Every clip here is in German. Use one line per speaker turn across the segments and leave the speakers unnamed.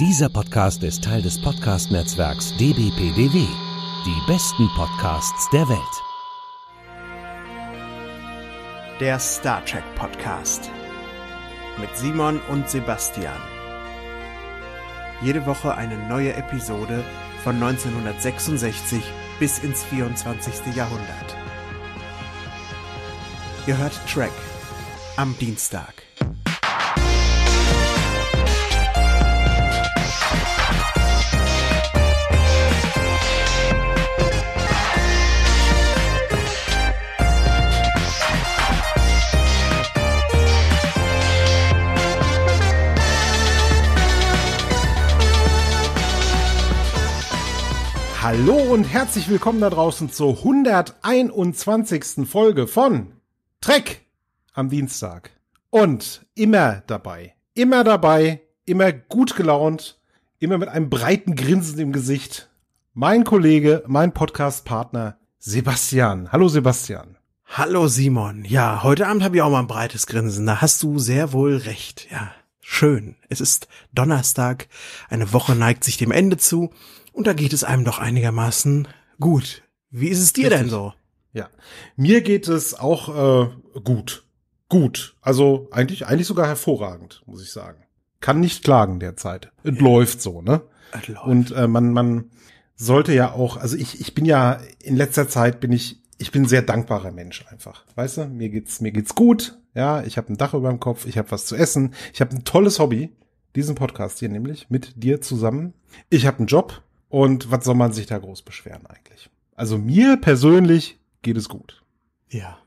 Dieser Podcast ist Teil des Podcast-Netzwerks dbpdw.
Die besten Podcasts der Welt. Der Star Trek Podcast mit Simon und Sebastian. Jede Woche eine neue Episode von 1966 bis ins 24. Jahrhundert. Ihr hört Track am Dienstag.
Hallo und herzlich willkommen da draußen zur 121. Folge von Trek am Dienstag. Und immer dabei, immer dabei, immer gut gelaunt, immer mit einem breiten Grinsen im Gesicht. Mein Kollege,
mein Podcast-Partner Sebastian. Hallo Sebastian. Hallo Simon. Ja, heute Abend habe ich auch mal ein breites Grinsen. Da hast du sehr wohl recht. Ja, schön. Es ist Donnerstag. Eine Woche neigt sich dem Ende zu. Und da geht es einem doch einigermaßen gut. Wie ist es dir Richtig. denn so? Ja, mir geht es auch
äh, gut. Gut. Also eigentlich, eigentlich sogar hervorragend, muss ich sagen. Kann nicht klagen derzeit. Es ja. läuft so, ne? Es Und äh, man, man sollte ja auch, also ich, ich bin ja in letzter Zeit bin ich, ich bin sehr dankbarer Mensch einfach. Weißt du, mir geht's, mir geht's gut. Ja, ich habe ein Dach über dem Kopf, ich habe was zu essen, ich habe ein tolles Hobby, diesen Podcast hier nämlich mit dir zusammen. Ich habe einen Job, und was soll man sich da groß beschweren eigentlich? Also mir persönlich geht es gut.
Ja.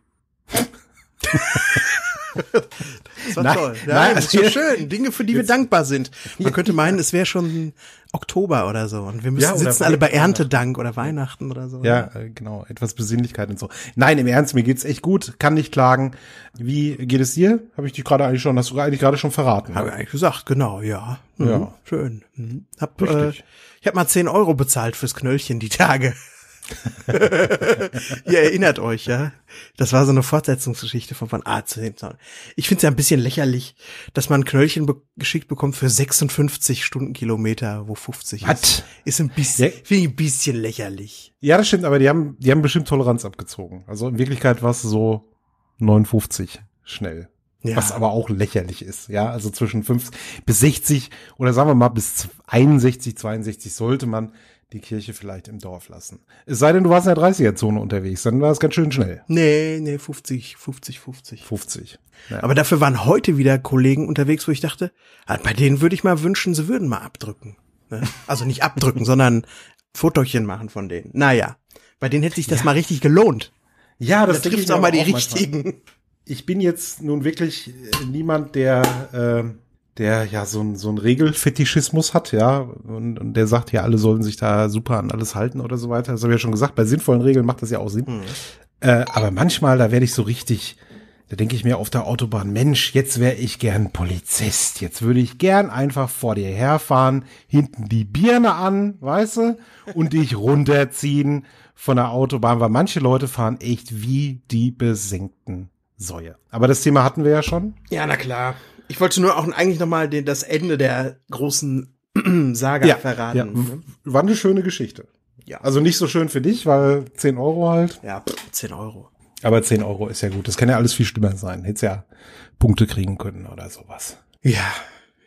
das war nein, toll. Ja, nein, das ist so schön. Dinge, für die wir dankbar sind. Man könnte meinen, es wäre schon Oktober oder so und wir müssen, ja, sitzen alle bei Erntedank oder Weihnachten oder so. Ja, oder? Äh,
genau, etwas Besinnlichkeit und so. Nein, im Ernst, mir geht's echt gut, kann nicht klagen.
Wie geht es dir? Habe ich dich gerade eigentlich schon, hast du eigentlich gerade schon verraten? Habe ne? ich eigentlich gesagt, genau, ja. Mhm, ja. Schön. Mhm. Hab, äh, ich habe mal zehn Euro bezahlt fürs Knöllchen die Tage. Ihr erinnert euch, ja? Das war so eine Fortsetzungsgeschichte von von A zu Simpson. Ich finde es ja ein bisschen lächerlich, dass man Knöllchen be geschickt bekommt für 56 Stundenkilometer, wo 50 What? ist. Ist ein bisschen, ja. ein bisschen
lächerlich. Ja, das stimmt, aber die haben, die haben bestimmt Toleranz abgezogen. Also in Wirklichkeit war es so 59 schnell. Ja. Was aber auch lächerlich ist, ja. Also zwischen 50 bis 60 oder sagen wir mal bis 61, 62 sollte man die Kirche vielleicht im Dorf lassen. Es sei denn, du warst in der 30er-Zone unterwegs, dann war es ganz schön schnell.
Nee, nee, 50, 50, 50. 50. Ja. Aber dafür waren heute wieder Kollegen unterwegs, wo ich dachte, ah, bei denen würde ich mal wünschen, sie würden mal abdrücken. Ne? Also nicht abdrücken, sondern Fotochen machen von denen. Naja, bei denen hätte sich das ja. mal richtig gelohnt. Ja, das da trifft auch mal die auch richtigen. Manchmal.
Ich bin jetzt nun wirklich äh, niemand, der äh, der ja so ein, so ein Regelfetischismus hat, ja, und, und der sagt, ja, alle sollen sich da super an alles halten oder so weiter. Das habe ich ja schon gesagt, bei sinnvollen Regeln macht das ja auch Sinn. Mhm. Äh, aber manchmal, da werde ich so richtig, da denke ich mir auf der Autobahn, Mensch, jetzt wäre ich gern Polizist. Jetzt würde ich gern einfach vor dir herfahren, hinten die Birne an, weißt du, und dich runterziehen von der Autobahn, weil manche Leute fahren echt wie die besenkten Säue. Aber das Thema hatten wir ja schon.
Ja, na klar. Ich wollte nur auch eigentlich nochmal das Ende der großen Saga ja, verraten. Ja. Ne? War eine schöne Geschichte. Ja. Also nicht
so schön für dich, weil 10 Euro halt. Ja, 10 Euro. Aber 10 Euro ist ja gut. Das kann ja alles viel schlimmer sein. Hättest ja Punkte kriegen können oder sowas.
Ja.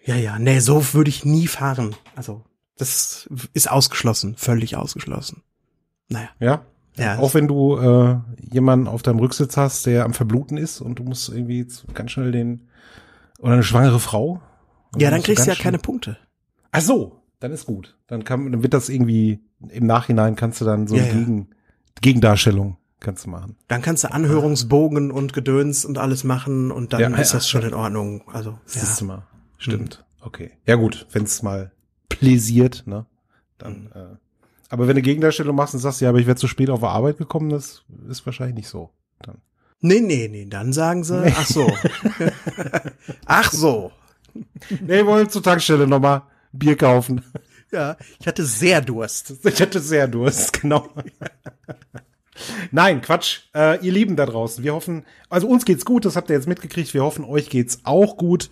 Ja, ja. Nee, so würde ich nie fahren. Also, das ist ausgeschlossen. Völlig ausgeschlossen.
Naja. Ja? Ja. Auch wenn du äh, jemanden auf deinem Rücksitz hast, der am Verbluten ist und du musst irgendwie ganz schnell den oder eine schwangere Frau? Ja, dann kriegst du ja keine Punkte. Ach so, dann ist gut. Dann kann, dann wird das irgendwie im Nachhinein kannst du dann so ja, eine ja. Gegen, Gegendarstellung kannst du machen.
Dann kannst du Anhörungsbogen und Gedöns und alles machen und dann ja, ist das schon in Ordnung. Also ja. Siehst ja. mal,
stimmt. Mhm. Okay. Ja gut, wenn es mal pläsiert, ne? Dann. Mhm. Äh, aber wenn du Gegendarstellung machst und sagst, ja, aber ich wäre zu spät auf Arbeit gekommen, das ist wahrscheinlich nicht so. Dann. Nee, nee, nee, dann sagen sie, nee. ach so. ach so. Nee, wollen zur Tankstelle nochmal Bier kaufen. Ja, ich hatte sehr Durst. Ich hatte sehr Durst, genau. Nein, Quatsch. Äh, ihr Lieben da draußen, wir hoffen, also uns geht's gut, das habt ihr jetzt mitgekriegt. Wir hoffen, euch geht's auch gut.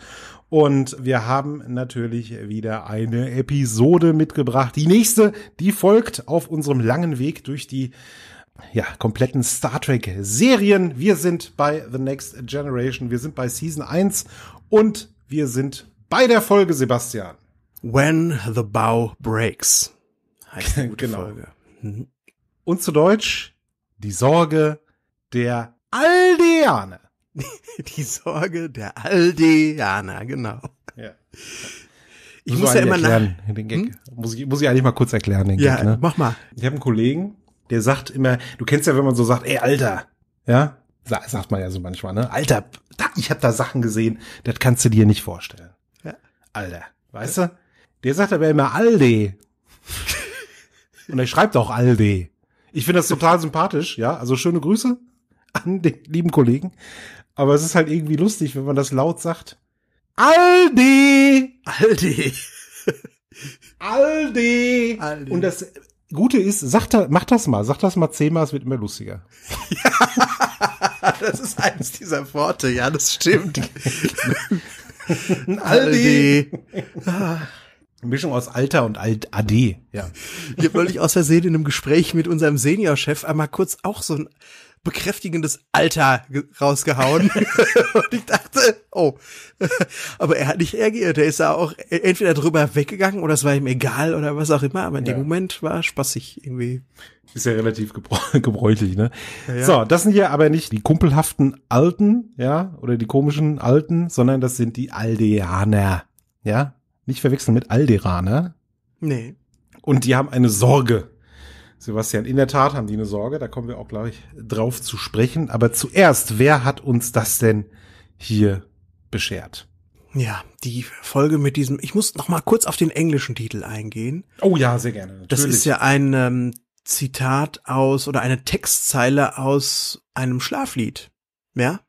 Und wir haben natürlich wieder eine Episode mitgebracht. Die nächste, die folgt auf unserem langen Weg durch die ja, kompletten Star Trek Serien. Wir sind bei The Next Generation, wir sind bei Season 1 und wir sind bei der Folge, Sebastian. When the Bow Breaks heißt die gute genau. Folge. Mhm.
Und zu Deutsch
die Sorge der
Aldeaner. die Sorge der Aldeaner, genau. Ja. Ich muss, ja immer erklären, nach... Hm?
Muss, ich, muss ich eigentlich mal kurz erklären, den ja, Gag. Ne? mach mal. Ich habe einen Kollegen, der sagt immer, du kennst ja, wenn man so sagt, ey, Alter, ja, sagt man ja so manchmal, ne? Alter, da, ich habe da Sachen gesehen, das kannst du dir nicht vorstellen.
Ja. Alter,
weißt ja. du? Der sagt aber immer Aldi. Und er schreibt auch Aldi. Ich finde das total sympathisch, ja. Also schöne Grüße an den lieben Kollegen. Aber es ist halt irgendwie lustig, wenn man das laut sagt. Aldi! Aldi!
Aldi! Aldi. Und das
Gute ist, sag da, mach das mal, sag das mal zehnmal, es wird immer lustiger.
Ja, das ist eines dieser Worte, ja, das stimmt. Ein Aldi. Mischung aus Alter und Alt AD, ja. Ich habe neulich aus Versehen in einem Gespräch mit unserem Seniorchef einmal kurz auch so ein bekräftigendes Alter rausgehauen. und ich dachte, oh. Aber er hat nicht reagiert. Er ist da auch e-, entweder drüber weggegangen oder es war ihm egal oder was auch immer. Aber in ja. dem Moment war spaßig irgendwie.
Ist ja relativ gebräuchlich, ne? Ja, ja. So, das sind hier aber nicht die kumpelhaften Alten, ja, oder die komischen Alten, sondern das sind die Aldeaner, ja? Nicht verwechseln mit Alderaner. Nee. Und die haben eine Sorge Sebastian, in der Tat haben die eine Sorge, da kommen wir auch gleich drauf zu sprechen. Aber zuerst, wer hat uns das denn hier beschert?
Ja, die Folge mit diesem, ich muss noch mal kurz auf den englischen Titel eingehen. Oh ja, sehr gerne. Natürlich. Das ist ja ein ähm, Zitat aus oder eine Textzeile aus einem Schlaflied. Ja?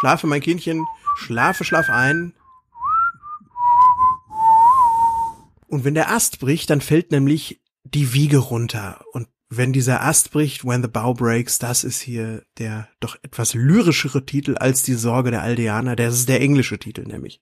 Schlafe, mein Kindchen, schlafe, schlaf ein, Und wenn der Ast bricht, dann fällt nämlich die Wiege runter. Und wenn dieser Ast bricht, When the Bow Breaks, das ist hier der doch etwas lyrischere Titel als die Sorge der Aldeaner. Das ist der englische Titel nämlich.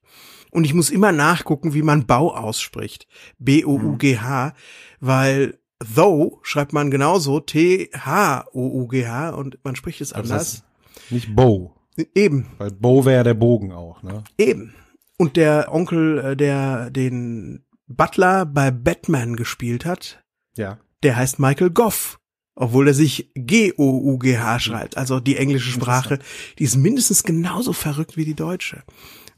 Und ich muss immer nachgucken, wie man Bau ausspricht. B-O-U-G-H, weil though schreibt man genauso T-H-O-U-G-H und man spricht es also anders.
nicht Bow. Eben. Weil Bow wäre der Bogen auch, ne?
Eben. Und der Onkel, äh, der den Butler bei Batman gespielt hat, ja. der heißt Michael Goff. Obwohl er sich G-O-U-G-H hm. schreibt. Also die englische Sprache, die ist mindestens genauso verrückt wie die deutsche.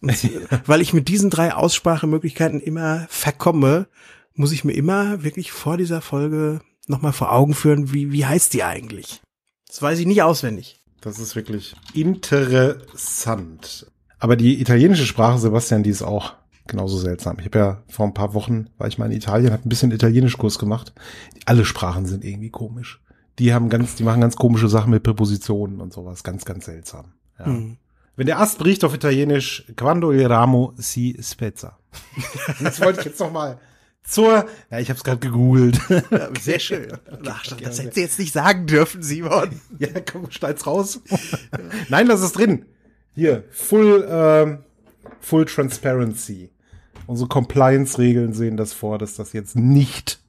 Und, weil ich mit diesen drei Aussprachemöglichkeiten immer verkomme, muss ich mir immer wirklich vor dieser Folge nochmal vor Augen führen, wie, wie heißt die eigentlich? Das weiß ich nicht auswendig. Das ist wirklich interessant. Aber die
italienische Sprache, Sebastian, die ist auch genauso seltsam. Ich habe ja vor ein paar Wochen, war ich mal in Italien, habe ein bisschen Italienischkurs gemacht. Alle Sprachen sind irgendwie komisch. Die haben ganz, die machen ganz komische Sachen mit Präpositionen und sowas. Ganz, ganz seltsam. Ja. Mhm. Wenn der Ast bricht auf Italienisch, quando il ramo si spezza.
das wollte ich jetzt noch mal
zur, ja, ich habe es gerade gegoogelt. Okay. Sehr schön.
Ach, das hätten Sie jetzt nicht sagen dürfen, Simon.
Ja, komm, schneid's raus. Nein, das ist drin. Hier, full, ähm, full transparency unsere Compliance-Regeln sehen das vor, dass das jetzt
nicht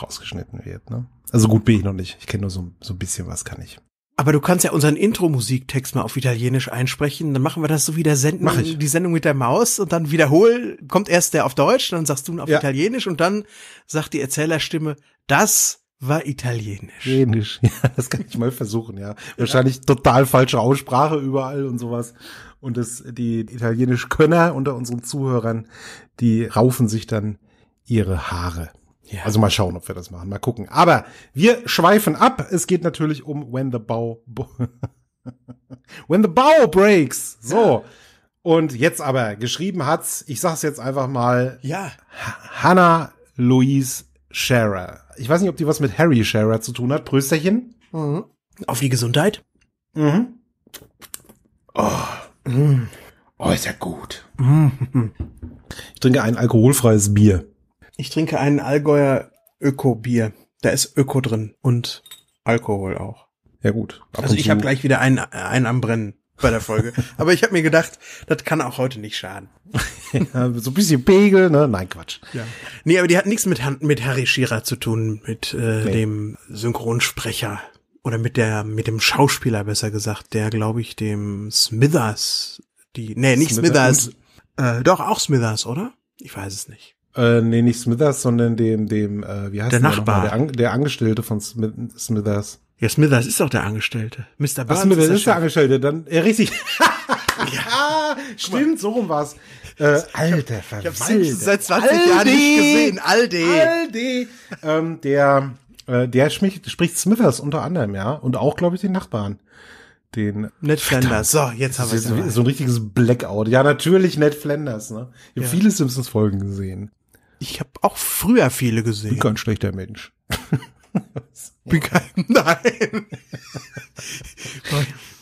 rausgeschnitten wird. Ne? Also gut bin ich noch nicht. Ich kenne nur so, so ein bisschen was, kann ich.
Aber du kannst ja unseren Intro-Musiktext mal auf Italienisch einsprechen. Dann machen wir das so wie der Sendung, die Sendung mit der Maus und dann wiederhol, kommt erst der auf Deutsch, dann sagst du ihn auf ja. Italienisch und dann sagt die Erzählerstimme, das
war italienisch. Italienisch, ja, das kann ich mal versuchen, ja. Wahrscheinlich ja. total falsche Aussprache überall und sowas und es, die Italienisch-Könner unter unseren Zuhörern, die raufen sich dann ihre Haare. Ja. Also mal schauen, ob wir das machen. Mal gucken. Aber wir schweifen ab. Es geht natürlich um When the Bow When the Bow breaks. So. Ja. Und jetzt aber geschrieben hat's, ich sag's jetzt einfach mal. Ja. Hannah Louise Scherer. Ich weiß nicht, ob die was mit Harry Scherer zu tun hat. Prösterchen. Mhm. Auf die Gesundheit. Mhm. Oh, Oh, ist ja gut. Ich trinke ein alkoholfreies Bier.
Ich trinke ein Allgäuer Öko-Bier. Da ist Öko drin und Alkohol auch. Ja gut. Also ich habe gleich wieder einen, einen am Brennen bei der Folge. Aber ich habe mir gedacht, das kann auch heute nicht schaden. ja, so ein bisschen Pegel, ne? Nein, Quatsch. Ja. Nee, aber die hat nichts mit, mit Harry Shearer zu tun, mit äh, nee. dem Synchronsprecher oder mit der, mit dem Schauspieler besser gesagt, der, glaube ich, dem Smithers, die, nee, nicht Smithers, Smithers äh, doch auch Smithers, oder? Ich weiß es nicht. Äh, nee, nicht Smithers, sondern dem,
dem, äh, wie heißt der Nachbar. Der, An der Angestellte von Smith Smithers. Ja, Smithers ist doch der Angestellte. Mr. Barnes Ach, Smithers ist, der, ist der Angestellte, dann, ja, richtig. ja, ah, stimmt, so rum war's. Äh, alter Verwalter. Ich hab's seit 20 Aldi. Jahren nicht gesehen.
Aldi. Aldi.
Ähm, der äh, der spricht, spricht Smithers unter anderem, ja. Und auch, glaube ich, den Nachbarn. Den Ned Flanders. So, jetzt haben wir so, so ein richtiges Blackout. Ja, natürlich Ned Flanders, ne? Ich habe viele Simpsons-Folgen gesehen. Ich habe auch früher viele gesehen. Bin kein schlechter Mensch.
Bin kein, nein.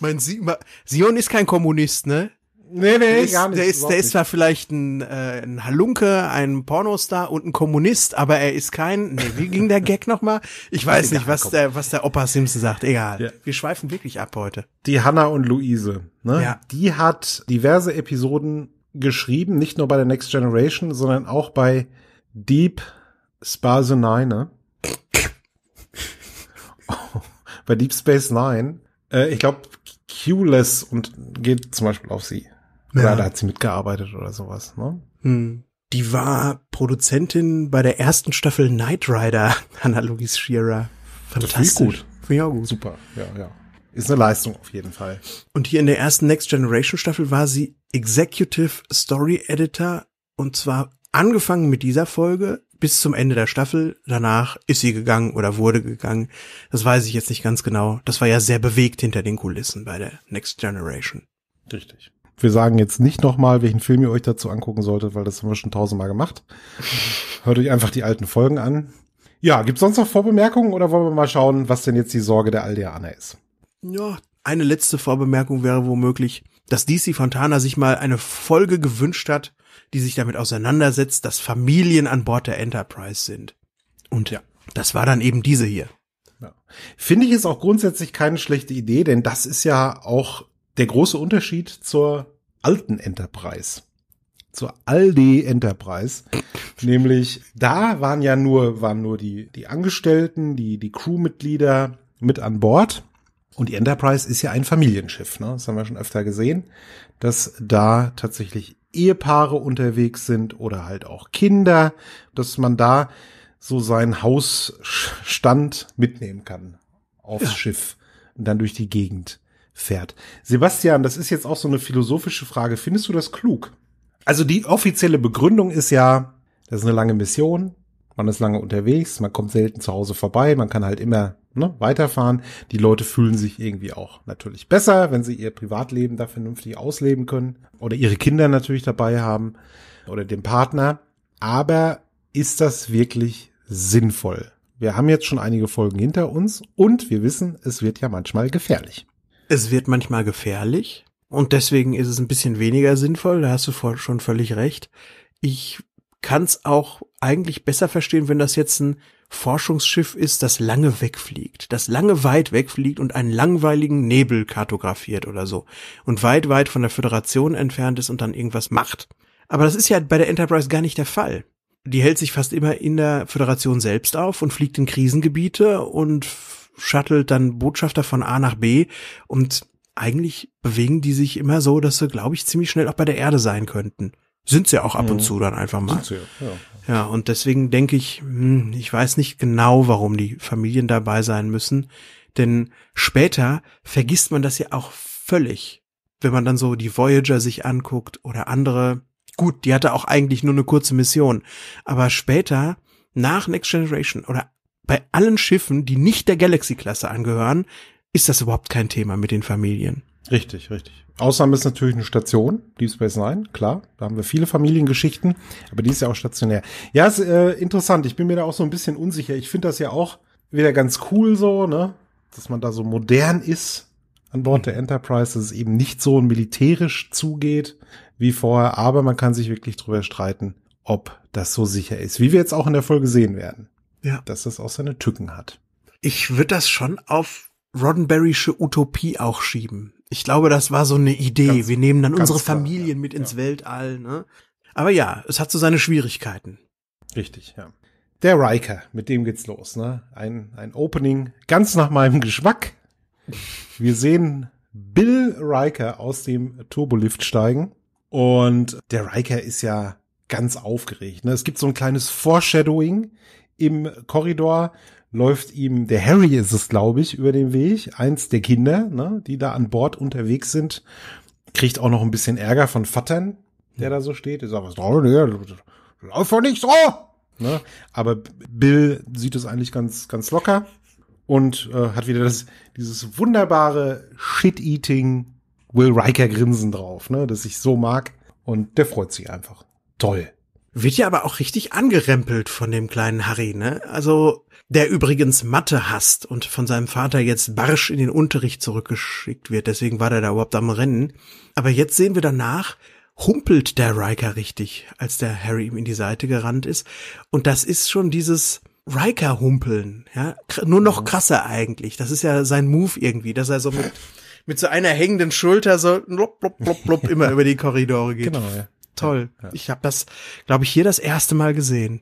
mein, mein Simon ist kein Kommunist, ne? Nee, nee, der ist, nicht. Der ist, der ist zwar vielleicht ein, äh, ein Halunke, ein Pornostar und ein Kommunist, aber er ist kein. Nee, wie ging der Gag nochmal? Ich weiß nicht, was der, was der Opa Simpson sagt. Egal. Ja. Wir schweifen wirklich ab heute.
Die Hannah und Luise, ne? Ja. Die hat diverse Episoden geschrieben, nicht nur bei der Next Generation, sondern auch bei Deep Space Nine. oh, bei Deep Space Nine. Äh, ich glaube, Q-less und geht zum Beispiel auf sie. Ja. da hat sie
mitgearbeitet
oder sowas, ne?
Hm. Die war Produzentin bei der ersten Staffel Knight Rider, Hannah Shearer. Fantastisch. Finde gut. Finde ich auch gut. Super, ja, ja. Ist eine Leistung auf jeden Fall. Und hier in der ersten Next Generation Staffel war sie Executive Story Editor und zwar angefangen mit dieser Folge bis zum Ende der Staffel. Danach ist sie gegangen oder wurde gegangen. Das weiß ich jetzt nicht ganz genau. Das war ja sehr bewegt hinter den Kulissen bei der Next Generation. Richtig.
Wir sagen jetzt nicht nochmal, welchen Film ihr euch dazu angucken solltet, weil das haben wir schon tausendmal gemacht. Hört euch einfach die alten Folgen an. Ja, gibt's sonst noch Vorbemerkungen oder wollen wir mal schauen, was denn jetzt die Sorge der Aldeaner ist?
Ja, eine letzte Vorbemerkung wäre womöglich, dass DC Fontana sich mal eine Folge gewünscht hat, die sich damit auseinandersetzt, dass Familien an Bord der Enterprise sind. Und ja, das war dann eben diese hier. Ja. Finde ich es auch grundsätzlich keine schlechte
Idee, denn das ist ja auch der große Unterschied zur alten Enterprise, zur Aldi Enterprise, nämlich da waren ja nur, waren nur die, die Angestellten, die, die Crewmitglieder mit an Bord. Und die Enterprise ist ja ein Familienschiff, ne? Das haben wir schon öfter gesehen, dass da tatsächlich Ehepaare unterwegs sind oder halt auch Kinder, dass man da so seinen Hausstand mitnehmen kann aufs ja. Schiff und dann durch die Gegend fährt. Sebastian, das ist jetzt auch so eine philosophische Frage. Findest du das klug? Also die offizielle Begründung ist ja, das ist eine lange Mission, man ist lange unterwegs, man kommt selten zu Hause vorbei, man kann halt immer ne, weiterfahren. Die Leute fühlen sich irgendwie auch natürlich besser, wenn sie ihr Privatleben da vernünftig ausleben können oder ihre Kinder natürlich dabei haben oder den Partner. Aber ist das wirklich sinnvoll? Wir haben jetzt schon einige Folgen hinter uns und wir wissen, es wird ja manchmal
gefährlich. Es wird manchmal gefährlich und deswegen ist es ein bisschen weniger sinnvoll, da hast du schon völlig recht. Ich kann es auch eigentlich besser verstehen, wenn das jetzt ein Forschungsschiff ist, das lange wegfliegt, das lange weit wegfliegt und einen langweiligen Nebel kartografiert oder so und weit, weit von der Föderation entfernt ist und dann irgendwas macht. Aber das ist ja bei der Enterprise gar nicht der Fall. Die hält sich fast immer in der Föderation selbst auf und fliegt in Krisengebiete und shuttelt dann Botschafter von A nach B und eigentlich bewegen die sich immer so, dass sie, glaube ich, ziemlich schnell auch bei der Erde sein könnten. Sind sie auch ab mhm. und zu dann einfach mal. Sie, ja. ja, und deswegen denke ich, hm, ich weiß nicht genau, warum die Familien dabei sein müssen, denn später vergisst man das ja auch völlig, wenn man dann so die Voyager sich anguckt oder andere. Gut, die hatte auch eigentlich nur eine kurze Mission, aber später nach Next Generation oder bei allen Schiffen, die nicht der Galaxy-Klasse angehören, ist das überhaupt kein Thema mit den Familien.
Richtig, richtig.
Ausnahme ist natürlich eine Station, Deep Space Nine, klar.
Da haben wir viele Familiengeschichten, aber die ist ja auch stationär. Ja, ist äh, interessant. Ich bin mir da auch so ein bisschen unsicher. Ich finde das ja auch wieder ganz cool so, ne? Dass man da so modern ist an Bord der Enterprise, dass es eben nicht so militärisch zugeht wie vorher, aber man kann sich wirklich drüber streiten, ob das so sicher ist, wie wir jetzt auch in der Folge sehen werden
ja. dass das auch seine Tücken hat. Ich würde das schon auf Roddenberrysche Utopie auch schieben. Ich glaube, das war so eine Idee. Ganz, Wir nehmen dann unsere Familien ja. mit ins ja. Weltall. Ne? Aber ja, es hat so seine Schwierigkeiten. Richtig, ja. Der Riker,
mit dem geht's los. Ne? Ein, ein Opening ganz nach meinem Geschmack. Wir sehen Bill Riker aus dem Turbolift steigen. Und der Riker ist ja ganz aufgeregt. Ne? Es gibt so ein kleines Foreshadowing, im Korridor läuft ihm, der Harry ist es, glaube ich, über den Weg, eins der Kinder, ne, die da an Bord unterwegs sind, kriegt auch noch ein bisschen Ärger von Vattern, der da so steht. Der sagt, was läuft doch nicht so! Ne? Aber Bill sieht es eigentlich ganz, ganz locker und äh, hat wieder das, dieses wunderbare Shit-Eating Will Riker Grinsen drauf, ne, das ich so mag. Und
der freut sich einfach. Toll wird ja aber auch richtig angerempelt von dem kleinen Harry, ne? Also, der übrigens Mathe hasst und von seinem Vater jetzt barsch in den Unterricht zurückgeschickt wird, deswegen war der da überhaupt am Rennen. Aber jetzt sehen wir danach, humpelt der Riker richtig, als der Harry ihm in die Seite gerannt ist. Und das ist schon dieses, Riker humpeln, ja, nur noch krasser eigentlich. Das ist ja sein Move irgendwie, dass er so mit, mit so einer hängenden Schulter so blub, blub, blub, blub immer über die Korridore geht. Genau, ja. Toll. Ja, ja. Ich habe das, glaube ich, hier das erste Mal gesehen.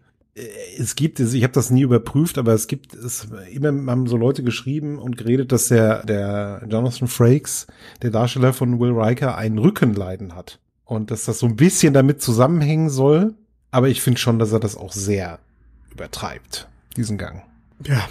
Es gibt, ich habe das
nie überprüft, aber es gibt, es immer haben so Leute geschrieben und geredet, dass der, der Jonathan Frakes, der Darsteller von Will Riker, ein Rückenleiden hat. Und dass das so ein bisschen damit zusammenhängen soll. Aber ich finde schon, dass er das auch sehr übertreibt,
diesen Gang. Ja,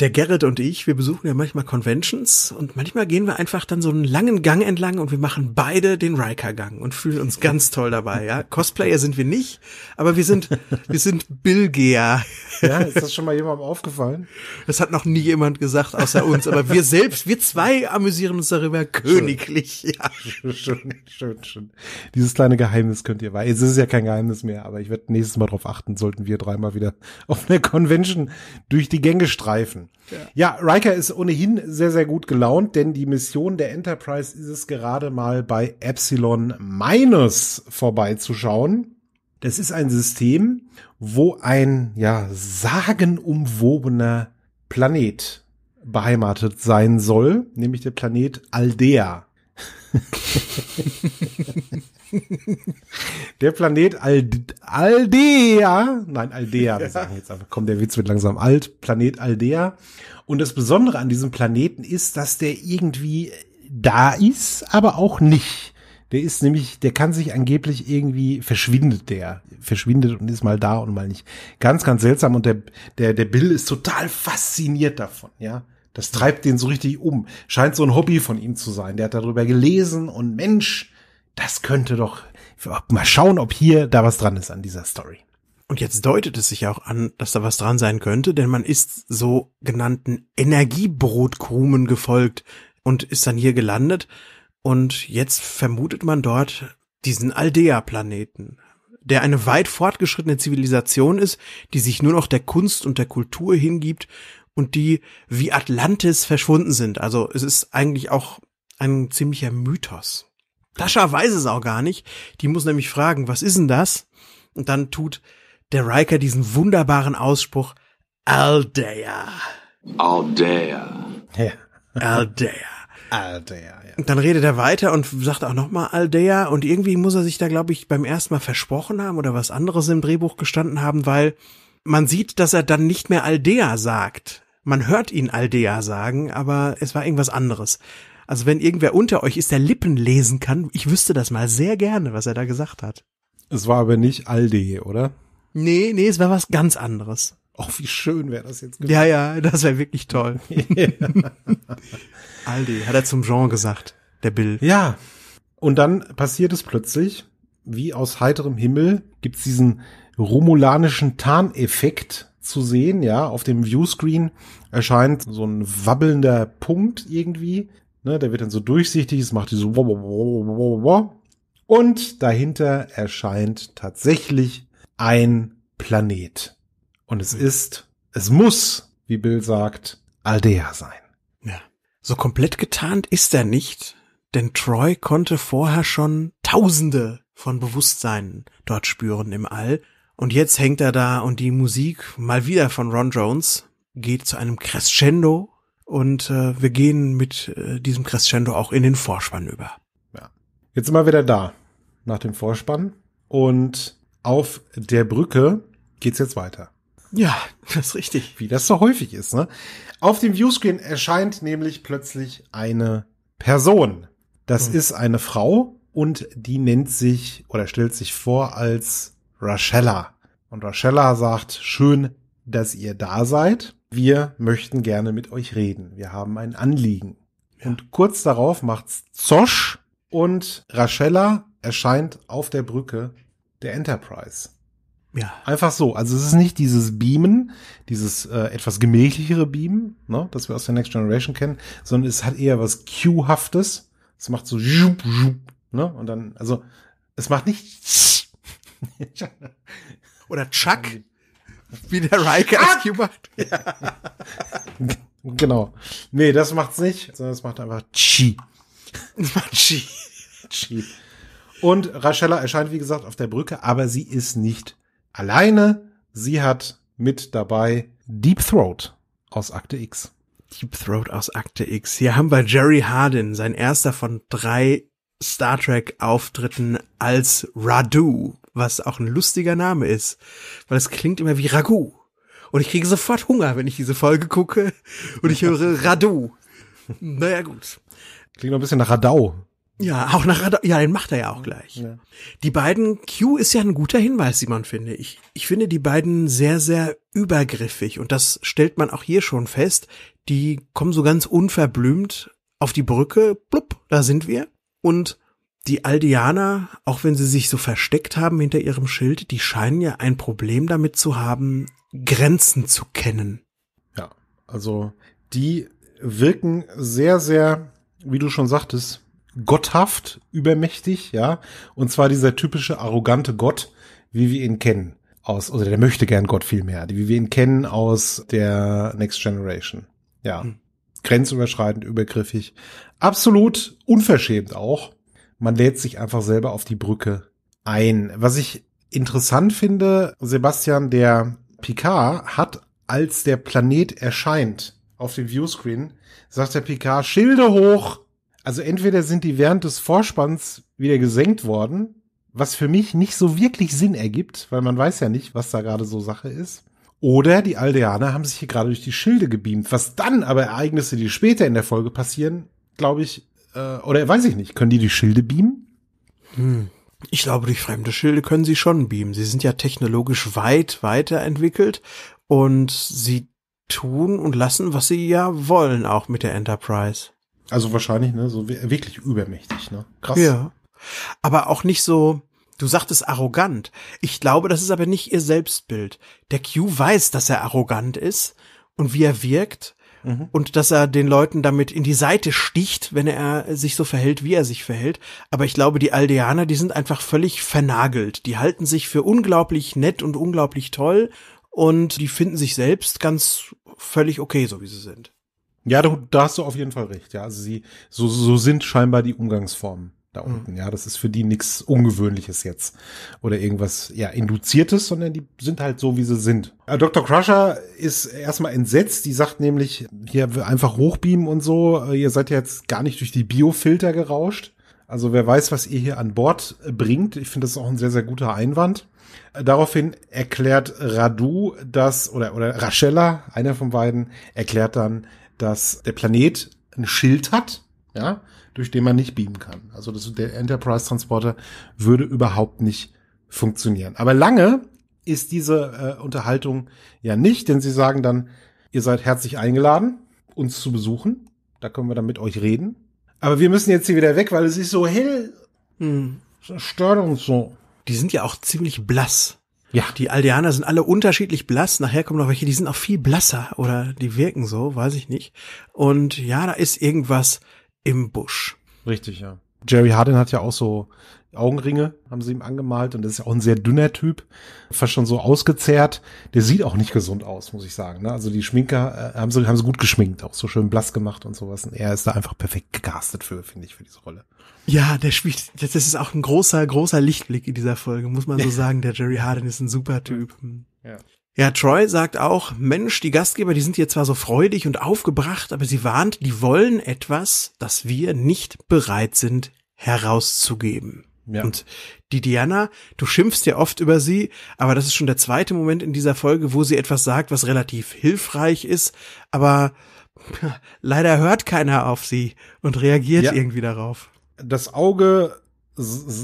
der Gerrit und ich, wir besuchen ja manchmal Conventions und manchmal gehen wir einfach dann so einen langen Gang entlang und wir machen beide den Riker-Gang und fühlen uns ganz toll dabei, ja. Cosplayer sind wir nicht, aber wir sind, wir sind Bilgeer. Ja, ist das schon mal jemandem aufgefallen? Das hat noch nie jemand gesagt, außer uns, aber wir selbst, wir zwei amüsieren uns darüber königlich, schön. ja. Schön, schön, schön, schön.
Dieses kleine Geheimnis könnt ihr, weil es ist ja kein Geheimnis mehr, aber ich werde nächstes Mal drauf achten, sollten wir dreimal wieder auf einer Convention durch die Gänge streifen. Ja. ja, Riker ist ohnehin sehr, sehr gut gelaunt, denn die Mission der Enterprise ist es gerade mal bei Epsilon Minus vorbeizuschauen. Das ist ein System, wo ein, ja, sagenumwobener Planet beheimatet sein soll, nämlich der Planet Aldea. der Planet Ald Aldea, nein, Aldea, wir sagen jetzt einfach, komm, der Witz wird langsam alt, Planet Aldea. Und das Besondere an diesem Planeten ist, dass der irgendwie da ist, aber auch nicht. Der ist nämlich, der kann sich angeblich irgendwie verschwindet der, verschwindet und ist mal da und mal nicht. Ganz, ganz seltsam und der, der, der Bill ist total fasziniert davon, ja. Das treibt den so richtig um. Scheint so ein Hobby von ihm zu sein. Der hat darüber gelesen und Mensch, das könnte doch
mal schauen, ob hier da was dran ist an dieser Story. Und jetzt deutet es sich auch an, dass da was dran sein könnte, denn man ist so genannten Energiebrotkrumen gefolgt und ist dann hier gelandet. Und jetzt vermutet man dort diesen Aldea-Planeten, der eine weit fortgeschrittene Zivilisation ist, die sich nur noch der Kunst und der Kultur hingibt und die wie Atlantis verschwunden sind. Also es ist eigentlich auch ein ziemlicher Mythos. Tascha weiß es auch gar nicht. Die muss nämlich fragen, was ist denn das? Und dann tut der Riker diesen wunderbaren Ausspruch Aldea. Aldea. Aldea. Aldea, ja. Und dann redet er weiter und sagt auch nochmal Aldea und irgendwie muss er sich da, glaube ich, beim ersten Mal versprochen haben oder was anderes im Drehbuch gestanden haben, weil man sieht, dass er dann nicht mehr Aldea sagt. Man hört ihn Aldea sagen, aber es war irgendwas anderes. Also wenn irgendwer unter euch ist, der Lippen lesen kann, ich wüsste das mal sehr gerne, was er da gesagt hat. Es war aber nicht Aldi, oder? Nee, nee, es war was ganz anderes. Oh,
wie schön wäre das jetzt gewesen. Ja, ja, das wäre wirklich toll. Aldi, hat er zum Jean gesagt, der Bill. Ja. Und dann passiert es plötzlich, wie aus heiterem Himmel, gibt's diesen romulanischen Tarneffekt zu sehen, ja, auf dem Viewscreen erscheint so ein wabbelnder Punkt irgendwie, Ne, der wird dann so durchsichtig, es macht die so. Und dahinter erscheint tatsächlich ein Planet. Und es hm. ist,
es muss, wie Bill sagt, Aldea sein. Ja. So komplett getarnt ist er nicht, denn Troy konnte vorher schon Tausende von Bewusstseinen dort spüren im All. Und jetzt hängt er da und die Musik, mal wieder von Ron Jones, geht zu einem Crescendo und äh, wir gehen mit äh, diesem Crescendo auch in den Vorspann über. Ja. Jetzt sind wir wieder da nach dem Vorspann.
Und auf der Brücke geht's jetzt weiter. Ja, das ist richtig. Wie das so häufig ist, ne? Auf dem Viewscreen erscheint nämlich plötzlich eine Person. Das mhm. ist eine Frau und die nennt sich oder stellt sich vor als Rachella. Und Rachella sagt, schön, dass ihr da seid wir möchten gerne mit euch reden. Wir haben ein Anliegen. Ja. Und kurz darauf macht's Zosch und Rachella erscheint auf der Brücke der Enterprise. Ja. Einfach so. Also es ist nicht dieses Beamen, dieses äh, etwas gemächlichere Beamen, ne, das wir aus der Next Generation kennen, sondern es hat eher was Q-haftes. Es macht so schup, schup, ne? Und dann, also es macht
nicht oder Chuck. Also, Wie der Riker ah! Cube Ja.
genau. Nee, das macht's nicht, sondern es macht einfach Chi. Es macht Chi. Chi. Und Rachella erscheint, wie gesagt, auf der Brücke, aber sie ist nicht alleine. Sie hat mit dabei
Deep Throat aus Akte X. Deep Throat aus Akte X. Hier haben wir Jerry Hardin, sein erster von drei Star Trek Auftritten als Radu, was auch ein lustiger Name ist, weil es klingt immer wie Ragu. Und ich kriege sofort Hunger, wenn ich diese Folge gucke und ich höre Radu. Naja, gut.
Klingt noch ein bisschen nach Radau.
Ja, auch nach Radau. Ja, den macht er ja auch gleich. Ja. Die beiden, Q ist ja ein guter Hinweis, Simon, finde ich. Ich finde die beiden sehr, sehr übergriffig. Und das stellt man auch hier schon fest. Die kommen so ganz unverblümt auf die Brücke. Blub, da sind wir. Und die Aldianer, auch wenn sie sich so versteckt haben hinter ihrem Schild, die scheinen ja ein Problem damit zu haben, Grenzen zu kennen.
Ja, also die wirken sehr, sehr, wie du schon sagtest, gotthaft, übermächtig, ja. Und zwar dieser typische arrogante Gott, wie wir ihn kennen aus, oder der möchte gern Gott viel mehr, wie wir ihn kennen aus der Next Generation. Ja. Hm grenzüberschreitend, übergriffig, absolut unverschämt auch. Man lädt sich einfach selber auf die Brücke ein. Was ich interessant finde, Sebastian, der Picard hat, als der Planet erscheint auf dem Viewscreen, sagt der Picard, Schilde hoch! Also entweder sind die während des Vorspanns wieder gesenkt worden, was für mich nicht so wirklich Sinn ergibt, weil man weiß ja nicht, was da gerade so Sache ist. Oder die Aldeaner haben sich hier gerade durch die Schilde gebeamt. Was dann aber Ereignisse, die später in der Folge passieren,
glaube ich, äh, oder weiß ich nicht,
können die die Schilde beamen?
Hm. Ich glaube, durch fremde Schilde können sie schon beamen. Sie sind ja technologisch weit weiterentwickelt und sie tun und lassen, was sie ja wollen, auch mit der Enterprise. Also wahrscheinlich, ne, so wirklich übermächtig, ne? Krass. Ja. Aber auch nicht so, Du sagtest arrogant. Ich glaube, das ist aber nicht ihr Selbstbild. Der Q weiß, dass er arrogant ist und wie er wirkt mhm. und dass er den Leuten damit in die Seite sticht, wenn er sich so verhält, wie er sich verhält. Aber ich glaube, die Aldeaner, die sind einfach völlig vernagelt. Die halten sich für unglaublich nett und unglaublich toll und die finden sich selbst ganz völlig okay, so wie sie sind. Ja, da, da hast du auf jeden Fall recht. Ja, also sie,
so, so sind scheinbar die Umgangsformen da mhm. unten. Ja, das ist für die nichts Ungewöhnliches jetzt oder irgendwas ja induziertes, sondern die sind halt so, wie sie sind. Äh, Dr. Crusher ist erstmal entsetzt. Die sagt nämlich, hier einfach hochbeamen und so. Äh, ihr seid jetzt gar nicht durch die Biofilter gerauscht. Also wer weiß, was ihr hier an Bord äh, bringt. Ich finde das auch ein sehr, sehr guter Einwand. Daraufhin erklärt Radu das, oder, oder Rachella, einer von beiden, erklärt dann, dass der Planet ein Schild hat, ja, durch den man nicht beamen kann. Also das, der Enterprise-Transporter würde überhaupt nicht funktionieren. Aber lange ist diese äh, Unterhaltung ja nicht, denn sie sagen dann, ihr seid herzlich eingeladen, uns zu besuchen. Da können wir dann mit euch reden.
Aber wir müssen jetzt hier wieder weg, weil es ist so hell. Hm. Stört uns so. Die sind ja auch ziemlich blass. Ja. Die Aldeaner sind alle unterschiedlich blass. Nachher kommen noch welche, die sind auch viel blasser oder die wirken so, weiß ich nicht. Und ja, da ist irgendwas im Busch. Richtig, ja. Jerry Hardin hat ja auch so Augenringe, haben sie ihm angemalt
und das ist ja auch ein sehr dünner Typ, fast schon so ausgezehrt. Der sieht auch nicht gesund aus, muss ich sagen. Ne? Also die Schminker äh, haben, sie, haben sie gut geschminkt, auch so schön blass gemacht und sowas. Und er ist da einfach perfekt gecastet für, finde ich, für diese Rolle.
Ja, der spielt, das ist auch ein großer, großer Lichtblick in dieser Folge, muss man so sagen. Der Jerry Hardin ist ein super Typ. Ja. Ja, Troy sagt auch, Mensch, die Gastgeber, die sind hier zwar so freudig und aufgebracht, aber sie warnt, die wollen etwas, das wir nicht bereit sind herauszugeben. Ja. Und die Diana, du schimpfst ja oft über sie, aber das ist schon der zweite Moment in dieser Folge, wo sie etwas sagt, was relativ hilfreich ist, aber leider hört keiner auf sie und reagiert ja. irgendwie darauf. Das Auge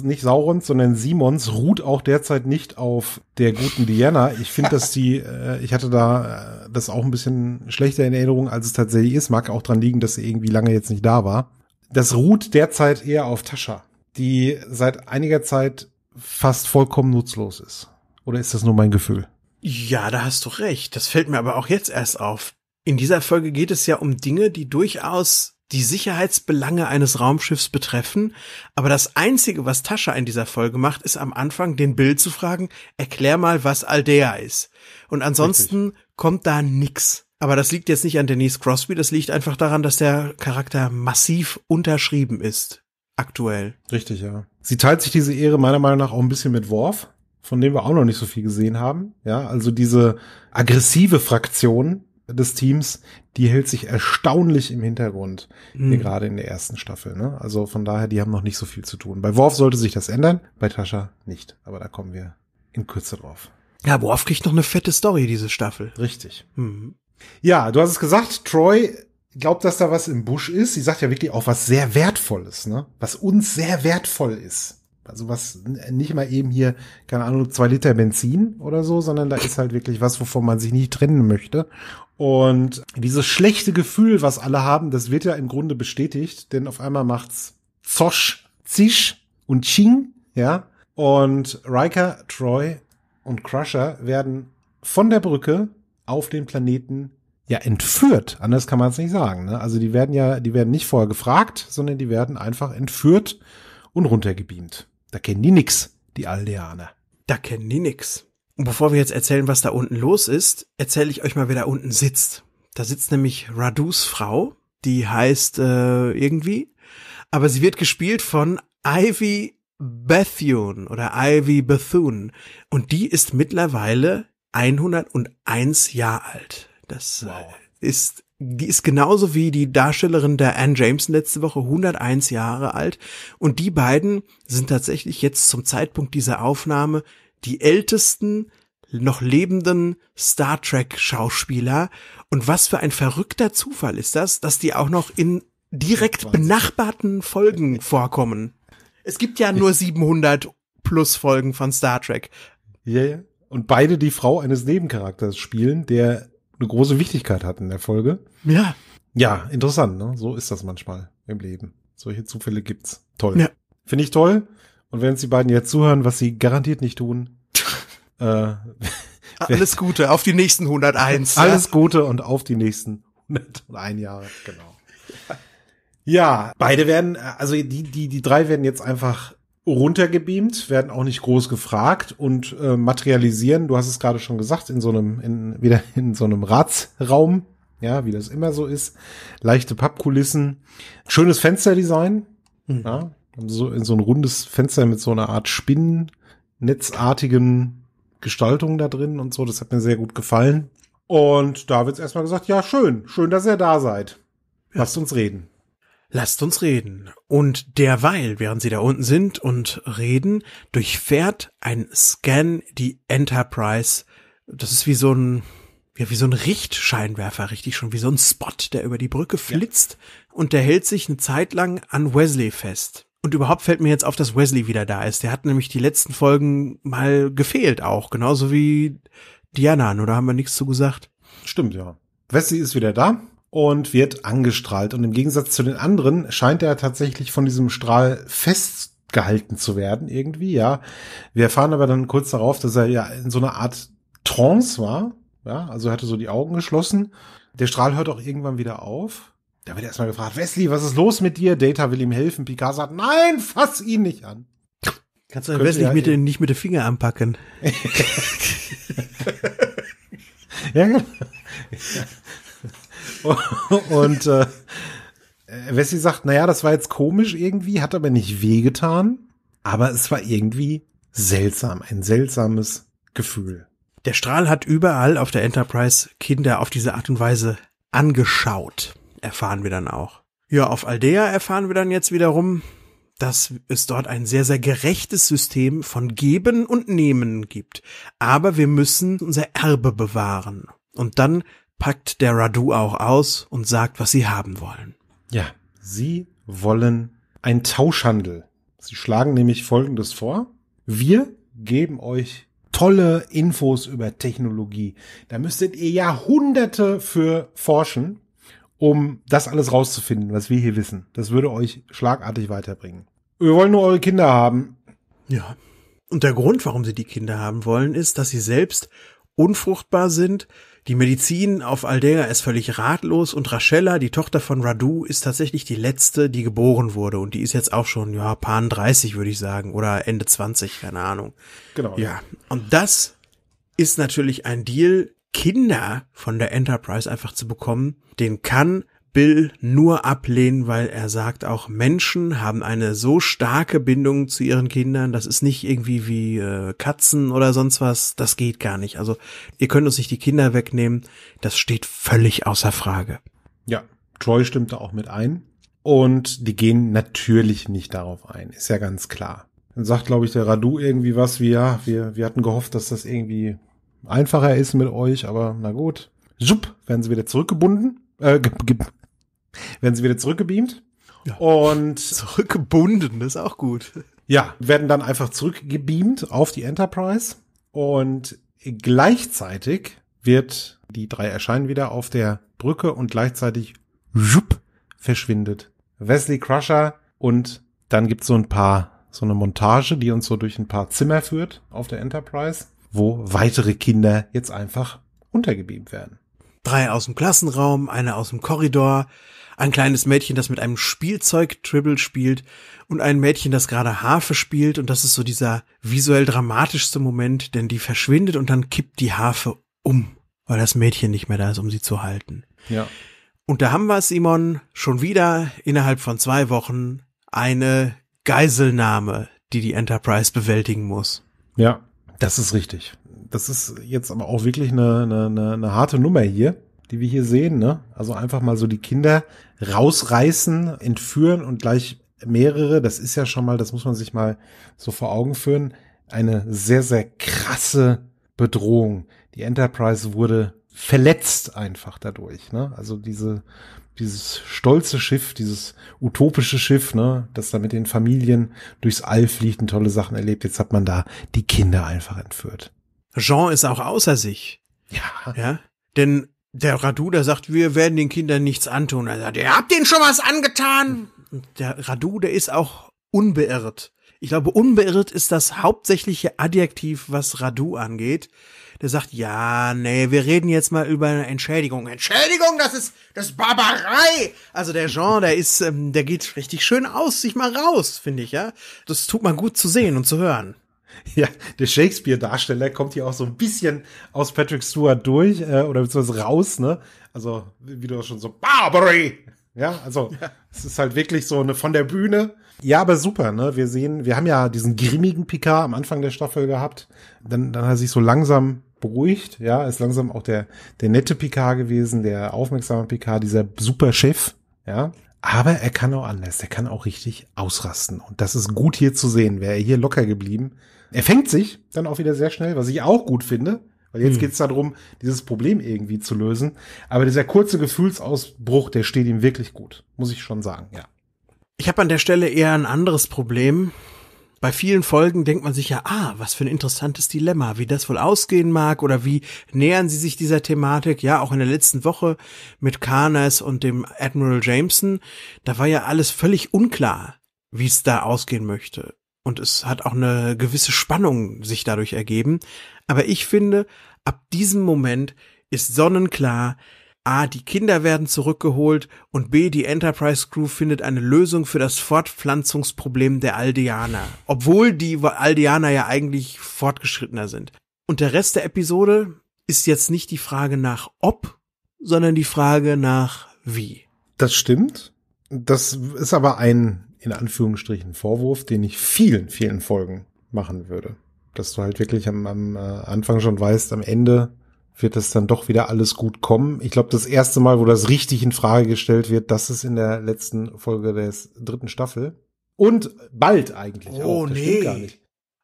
nicht Saurons, sondern Simons
ruht auch derzeit nicht auf der guten Diana. Ich finde, dass die, äh, ich hatte da äh, das auch ein bisschen schlechter in Erinnerung, als es tatsächlich ist. Mag auch dran liegen, dass sie irgendwie lange jetzt nicht da war. Das ruht derzeit eher auf Tascha, die seit einiger Zeit fast vollkommen nutzlos ist. Oder ist das nur mein Gefühl?
Ja, da hast du recht. Das fällt mir aber auch jetzt erst auf. In dieser Folge geht es ja um Dinge, die durchaus die Sicherheitsbelange eines Raumschiffs betreffen. Aber das Einzige, was Tascha in dieser Folge macht, ist am Anfang den Bild zu fragen, erklär mal, was Aldea ist. Und ansonsten Richtig. kommt da nix. Aber das liegt jetzt nicht an Denise Crosby, das liegt einfach daran, dass der Charakter massiv unterschrieben ist. Aktuell. Richtig, ja. Sie teilt sich diese Ehre meiner Meinung nach auch ein bisschen
mit Worf, von dem wir auch noch nicht so viel gesehen haben. Ja, also diese aggressive Fraktion, des Teams, die hält sich erstaunlich im Hintergrund, mhm. hier hm. gerade in der ersten Staffel. Ne? Also von daher, die haben noch nicht so viel zu tun. Bei Worf sollte sich das ändern, bei Tascha nicht.
Aber da kommen wir in Kürze drauf. Ja, Worf kriegt noch eine fette Story, diese Staffel. Richtig. Mhm.
Ja, du hast es gesagt, Troy glaubt, dass da was im Busch ist. Sie sagt ja wirklich auch was sehr Wertvolles, ne? Was uns sehr wertvoll ist also was nicht mal eben hier, keine Ahnung, zwei Liter Benzin oder so, sondern da ist halt wirklich was, wovon man sich nicht trennen möchte. Und dieses schlechte Gefühl, was alle haben, das wird ja im Grunde bestätigt, denn auf einmal macht's Zosch, Zisch und Ching, ja. Und Riker, Troy und Crusher werden von der Brücke auf den Planeten ja entführt. Anders kann man es nicht sagen. Ne? Also die werden ja, die werden nicht vorher gefragt,
sondern die werden einfach entführt und runtergebeamt. Da kennen die nix, die Aldeaner. Da kennen die nix. Und bevor wir jetzt erzählen, was da unten los ist, erzähle ich euch mal, wer da unten sitzt. Da sitzt nämlich Radus Frau, die heißt äh, irgendwie, aber sie wird gespielt von Ivy Bethune oder Ivy Bethune. Und die ist mittlerweile 101 Jahre alt. Das äh, wow. ist die ist genauso wie die Darstellerin der Anne Jameson letzte Woche 101 Jahre alt und die beiden sind tatsächlich jetzt zum Zeitpunkt dieser Aufnahme die ältesten noch lebenden Star Trek Schauspieler und was für ein verrückter Zufall ist das, dass die auch noch in direkt benachbarten Folgen vorkommen. Es gibt ja nur 700 plus Folgen von Star Trek. Ja, ja. Und beide die Frau eines Nebencharakters spielen, der
eine große Wichtigkeit hat in der Folge. Ja. Ja, interessant, ne? So ist das manchmal im Leben. Solche Zufälle gibt's. Toll. Ja. Finde ich toll. Und wenn Sie beiden jetzt zuhören, was sie garantiert nicht tun, äh, ah, alles Gute, auf die nächsten 101. Alles Gute und auf die nächsten 101 Jahre, genau. Ja, beide werden, äh, also die, die, die drei werden jetzt einfach runtergebeamt, werden auch nicht groß gefragt und äh, materialisieren, du hast es gerade schon gesagt, in so einem, in, wieder in so einem Ratsraum, ja, wie das immer so ist. Leichte Pappkulissen, schönes Fensterdesign, mhm. ja, so, in so ein rundes Fenster mit so einer Art Spinnennetzartigen Gestaltung da drin und so, das hat mir sehr gut gefallen. Und
da wird's erstmal gesagt, ja, schön, schön, dass ihr da seid. Ja. Lasst uns reden. Lasst uns reden. Und derweil, während sie da unten sind und reden, durchfährt ein Scan die Enterprise. Das ist wie so ein, ja, wie so ein Richtscheinwerfer, richtig schon, wie so ein Spot, der über die Brücke flitzt ja. und der hält sich eine Zeit lang an Wesley fest. Und überhaupt fällt mir jetzt auf, dass Wesley wieder da ist. Der hat nämlich die letzten Folgen mal gefehlt auch, genauso wie Diana, nur da haben wir nichts zu gesagt.
Stimmt, ja. Wesley ist wieder da und wird angestrahlt. Und im Gegensatz zu den anderen scheint er tatsächlich von diesem Strahl festgehalten zu werden, irgendwie, ja. Wir erfahren aber dann kurz darauf, dass er ja in so einer Art Trance war, ja, also er hatte so die Augen geschlossen. Der Strahl hört auch irgendwann wieder auf. Da wird erstmal gefragt, Wesley, was ist los mit dir? Data will ihm helfen. Picard sagt, nein, fass ihn nicht an. Kannst du den Wesley ja mit den, nicht mit den Finger anpacken? Ja. Genau. und äh, Wessi sagt, naja, das war jetzt komisch irgendwie, hat aber nicht wehgetan, aber es war irgendwie seltsam,
ein seltsames Gefühl. Der Strahl hat überall auf der Enterprise Kinder auf diese Art und Weise angeschaut, erfahren wir dann auch. Ja, auf Aldea erfahren wir dann jetzt wiederum, dass es dort ein sehr, sehr gerechtes System von Geben und Nehmen gibt. Aber wir müssen unser Erbe bewahren. Und dann packt der Radu auch aus und sagt, was sie haben wollen. Ja, sie
wollen einen Tauschhandel. Sie schlagen nämlich Folgendes vor. Wir geben euch tolle Infos über Technologie. Da müsstet ihr Jahrhunderte für forschen, um das alles rauszufinden, was wir hier wissen. Das würde euch schlagartig weiterbringen.
Wir wollen nur eure Kinder haben. Ja. Und der Grund, warum sie die Kinder haben wollen, ist, dass sie selbst unfruchtbar sind die Medizin auf Aldea ist völlig ratlos und Rachella, die Tochter von Radu, ist tatsächlich die letzte, die geboren wurde und die ist jetzt auch schon, ja, Pan 30, würde ich sagen, oder Ende 20, keine Ahnung. Genau. Ja, und das ist natürlich ein Deal, Kinder von der Enterprise einfach zu bekommen, den kann Bill nur ablehnen, weil er sagt, auch Menschen haben eine so starke Bindung zu ihren Kindern, das ist nicht irgendwie wie äh, Katzen oder sonst was, das geht gar nicht. Also ihr könnt uns nicht die Kinder wegnehmen, das steht völlig außer Frage. Ja, Troy stimmt da auch mit ein und
die gehen natürlich nicht darauf ein, ist ja ganz klar. Dann sagt, glaube ich, der Radu irgendwie was wie, ja, wir, wir hatten gehofft, dass das irgendwie einfacher ist mit euch, aber na gut. Jupp, werden sie wieder zurückgebunden äh, ge ge werden sie wieder zurückgebeamt. Ja. Und zurückgebunden, das ist auch gut. Ja, werden dann einfach zurückgebeamt auf die Enterprise und gleichzeitig wird die drei erscheinen wieder auf der Brücke und gleichzeitig schupp, verschwindet Wesley Crusher und dann gibt's so ein paar so eine Montage, die uns so durch ein paar Zimmer führt
auf der Enterprise,
wo weitere Kinder jetzt einfach untergebeamt werden.
Drei aus dem Klassenraum, eine aus dem Korridor, ein kleines Mädchen, das mit einem Spielzeug Tribble spielt und ein Mädchen, das gerade Harfe spielt und das ist so dieser visuell dramatischste Moment, denn die verschwindet und dann kippt die Harfe um, weil das Mädchen nicht mehr da ist, um sie zu halten. Ja. Und da haben wir Simon schon wieder innerhalb von zwei Wochen eine Geiselnahme, die die Enterprise bewältigen muss. Ja, das ist richtig.
Das ist jetzt aber auch wirklich eine, eine, eine, eine harte Nummer hier die wir hier sehen. Ne? Also einfach mal so die Kinder rausreißen, entführen und gleich mehrere. Das ist ja schon mal, das muss man sich mal so vor Augen führen, eine sehr, sehr krasse Bedrohung. Die Enterprise wurde verletzt einfach dadurch. Ne? Also diese, dieses stolze Schiff, dieses utopische Schiff, ne, das da mit den Familien durchs All fliegt und tolle Sachen erlebt. Jetzt hat man da die
Kinder einfach entführt. Jean ist auch außer sich. Ja. Ja. Denn der Radu, der sagt, wir werden den Kindern nichts antun. Er sagt, ihr habt denen schon was angetan. der Radu, der ist auch unbeirrt. Ich glaube, unbeirrt ist das hauptsächliche Adjektiv, was Radu angeht. Der sagt, ja, nee, wir reden jetzt mal über eine Entschädigung. Entschädigung, das ist, das ist Barbarei. Also der Jean, der ist, ähm, der geht richtig schön aus, sich mal raus, finde ich, ja. Das tut man gut zu sehen und zu hören. Ja,
der Shakespeare-Darsteller kommt hier auch so ein bisschen aus Patrick Stewart durch äh, oder beziehungsweise raus, ne? Also, wie du auch schon so, Barbary! Ja, also, ja. es ist halt wirklich so eine von der Bühne. Ja, aber super, ne? Wir sehen, wir haben ja diesen grimmigen Picard am Anfang der Staffel gehabt. Dann, dann hat er sich so langsam beruhigt, ja, ist langsam auch der, der nette Picard gewesen, der aufmerksame Picard, dieser super Chef, ja. Aber er kann auch anders, er kann auch richtig ausrasten. Und das ist gut hier zu sehen. Wäre er hier locker geblieben, er fängt sich dann auch wieder sehr schnell, was ich auch gut finde, weil jetzt hm. geht es darum, dieses Problem irgendwie zu lösen.
Aber dieser kurze Gefühlsausbruch, der steht ihm wirklich gut, muss ich schon sagen, ja. Ich habe an der Stelle eher ein anderes Problem. Bei vielen Folgen denkt man sich ja, ah, was für ein interessantes Dilemma, wie das wohl ausgehen mag oder wie nähern sie sich dieser Thematik. Ja, auch in der letzten Woche mit Carnes und dem Admiral Jameson, da war ja alles völlig unklar, wie es da ausgehen möchte und es hat auch eine gewisse Spannung sich dadurch ergeben. Aber ich finde, ab diesem Moment ist sonnenklar, A, die Kinder werden zurückgeholt und B, die Enterprise Crew findet eine Lösung für das Fortpflanzungsproblem der Aldeaner, obwohl die Aldeaner ja eigentlich fortgeschrittener sind. Und der Rest der Episode ist jetzt nicht die Frage nach ob, sondern die Frage nach
wie. Das stimmt. Das ist aber ein in Anführungsstrichen Vorwurf, den ich vielen, vielen Folgen machen würde. Dass du halt wirklich am, am äh, Anfang schon weißt, am Ende wird es dann doch wieder alles gut kommen. Ich glaube, das erste Mal, wo das richtig in Frage gestellt wird, das ist in der letzten Folge des dritten
Staffel. Und bald eigentlich. Oh, auch. Das nee.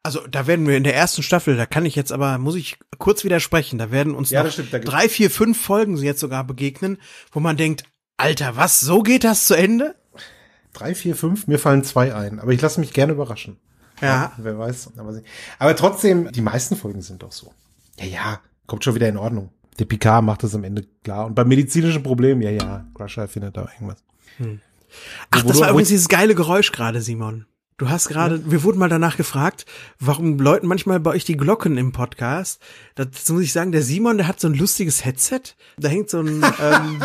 Also da werden wir in der ersten Staffel, da kann ich jetzt aber, muss ich kurz widersprechen, da werden uns ja, noch stimmt, drei, vier, fünf Folgen jetzt sogar begegnen, wo man denkt, Alter, was, so geht das zu Ende? drei, vier,
fünf, mir fallen zwei ein, aber ich lasse mich gerne überraschen. Ja. ja wer weiß. Aber, aber trotzdem, die meisten Folgen sind doch so. Ja, ja, kommt schon wieder in Ordnung. Der Picard macht das am Ende klar. Und bei medizinischen Problemen, ja, ja, Crusher findet da irgendwas. Hm. Ach, das war übrigens dieses
geile Geräusch gerade, Simon. Du hast gerade, ja. wir wurden mal danach gefragt, warum läuten manchmal bei euch die Glocken im Podcast. Dazu muss ich sagen, der Simon, der hat so ein lustiges Headset. Da hängt so ein, ähm,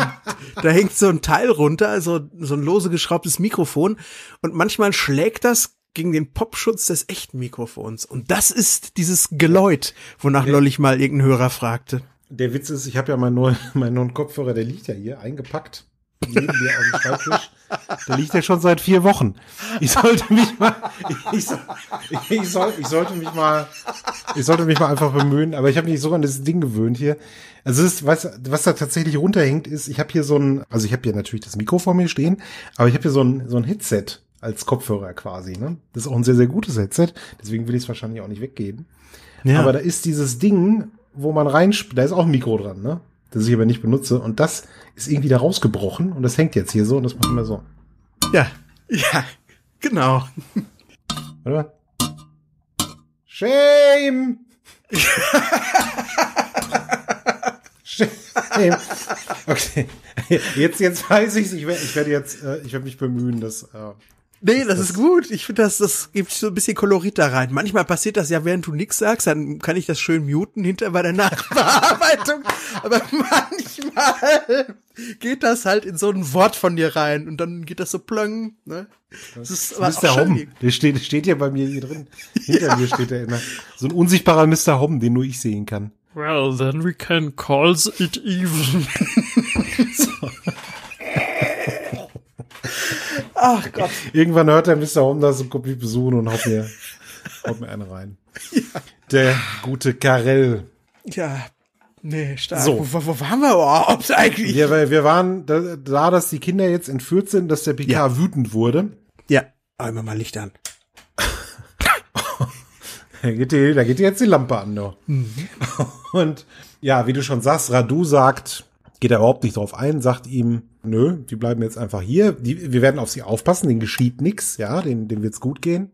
da hängt so ein Teil runter, also so ein lose geschraubtes Mikrofon. Und manchmal schlägt das gegen den Popschutz des echten Mikrofons. Und das ist dieses Geläut, wonach ja. neulich mal irgendein Hörer fragte. Der Witz ist, ich habe ja meinen neuen, meinen
neuen Kopfhörer, der liegt ja hier, eingepackt neben mir auf dem Schreibtisch. Da liegt er schon seit vier Wochen. Ich sollte mich mal, ich, so, ich, soll, ich sollte mich mal, ich sollte mich mal einfach bemühen. Aber ich habe mich so an das Ding gewöhnt hier. Also es ist, was, was da tatsächlich runterhängt, ist, ich habe hier so ein, also ich habe hier natürlich das Mikro vor mir stehen, aber ich habe hier so ein, so ein Headset als Kopfhörer quasi. Ne? Das ist auch ein sehr, sehr gutes Headset. Deswegen will ich es wahrscheinlich auch nicht weggeben. Ja. Aber da ist dieses Ding, wo man reinspielt, da ist auch ein Mikro dran, ne? das ich aber nicht benutze. Und das ist irgendwie da rausgebrochen und das hängt jetzt hier so und das machen wir so. Ja, ja, genau. Warte mal.
Shame! Shame. Okay. Jetzt, jetzt weiß ich's. Ich werde, ich werde jetzt, äh, ich werde mich bemühen, dass. Äh Nee, das, das ist gut. Ich finde, das, das gibt so ein bisschen Kolorit da rein. Manchmal passiert das ja, während du nix sagst, dann kann ich das schön muten hinter bei der Nachbearbeitung. Aber manchmal geht das halt in so ein Wort von dir rein und dann geht das so plöng. Ne? Das ist das Mr. Hom,
Der steht, steht ja bei mir hier drin. Hinter ja. mir steht er immer. So ein unsichtbarer Mr. Hom, den nur ich sehen kann.
Well, then we can call it even. so. Ach Gott.
Irgendwann hört der Mr. Honda so Kopie besuchen und haut mir, haut mir einen rein. Ja. Der gute Karel.
Ja, Nee, stark. So. Wo, wo waren wir überhaupt
eigentlich? Ja, wir, wir waren, da, da, dass die Kinder jetzt entführt sind, dass der PK ja. wütend wurde. Ja, einmal mal Licht an. da, geht die, da geht die jetzt die Lampe an, doch. Mhm. Und ja, wie du schon sagst, Radu sagt, geht er überhaupt nicht drauf ein, sagt ihm, nö, die bleiben jetzt einfach hier. Die, wir werden auf sie aufpassen, denen geschieht nichts, ja, denen, denen wird's gut gehen.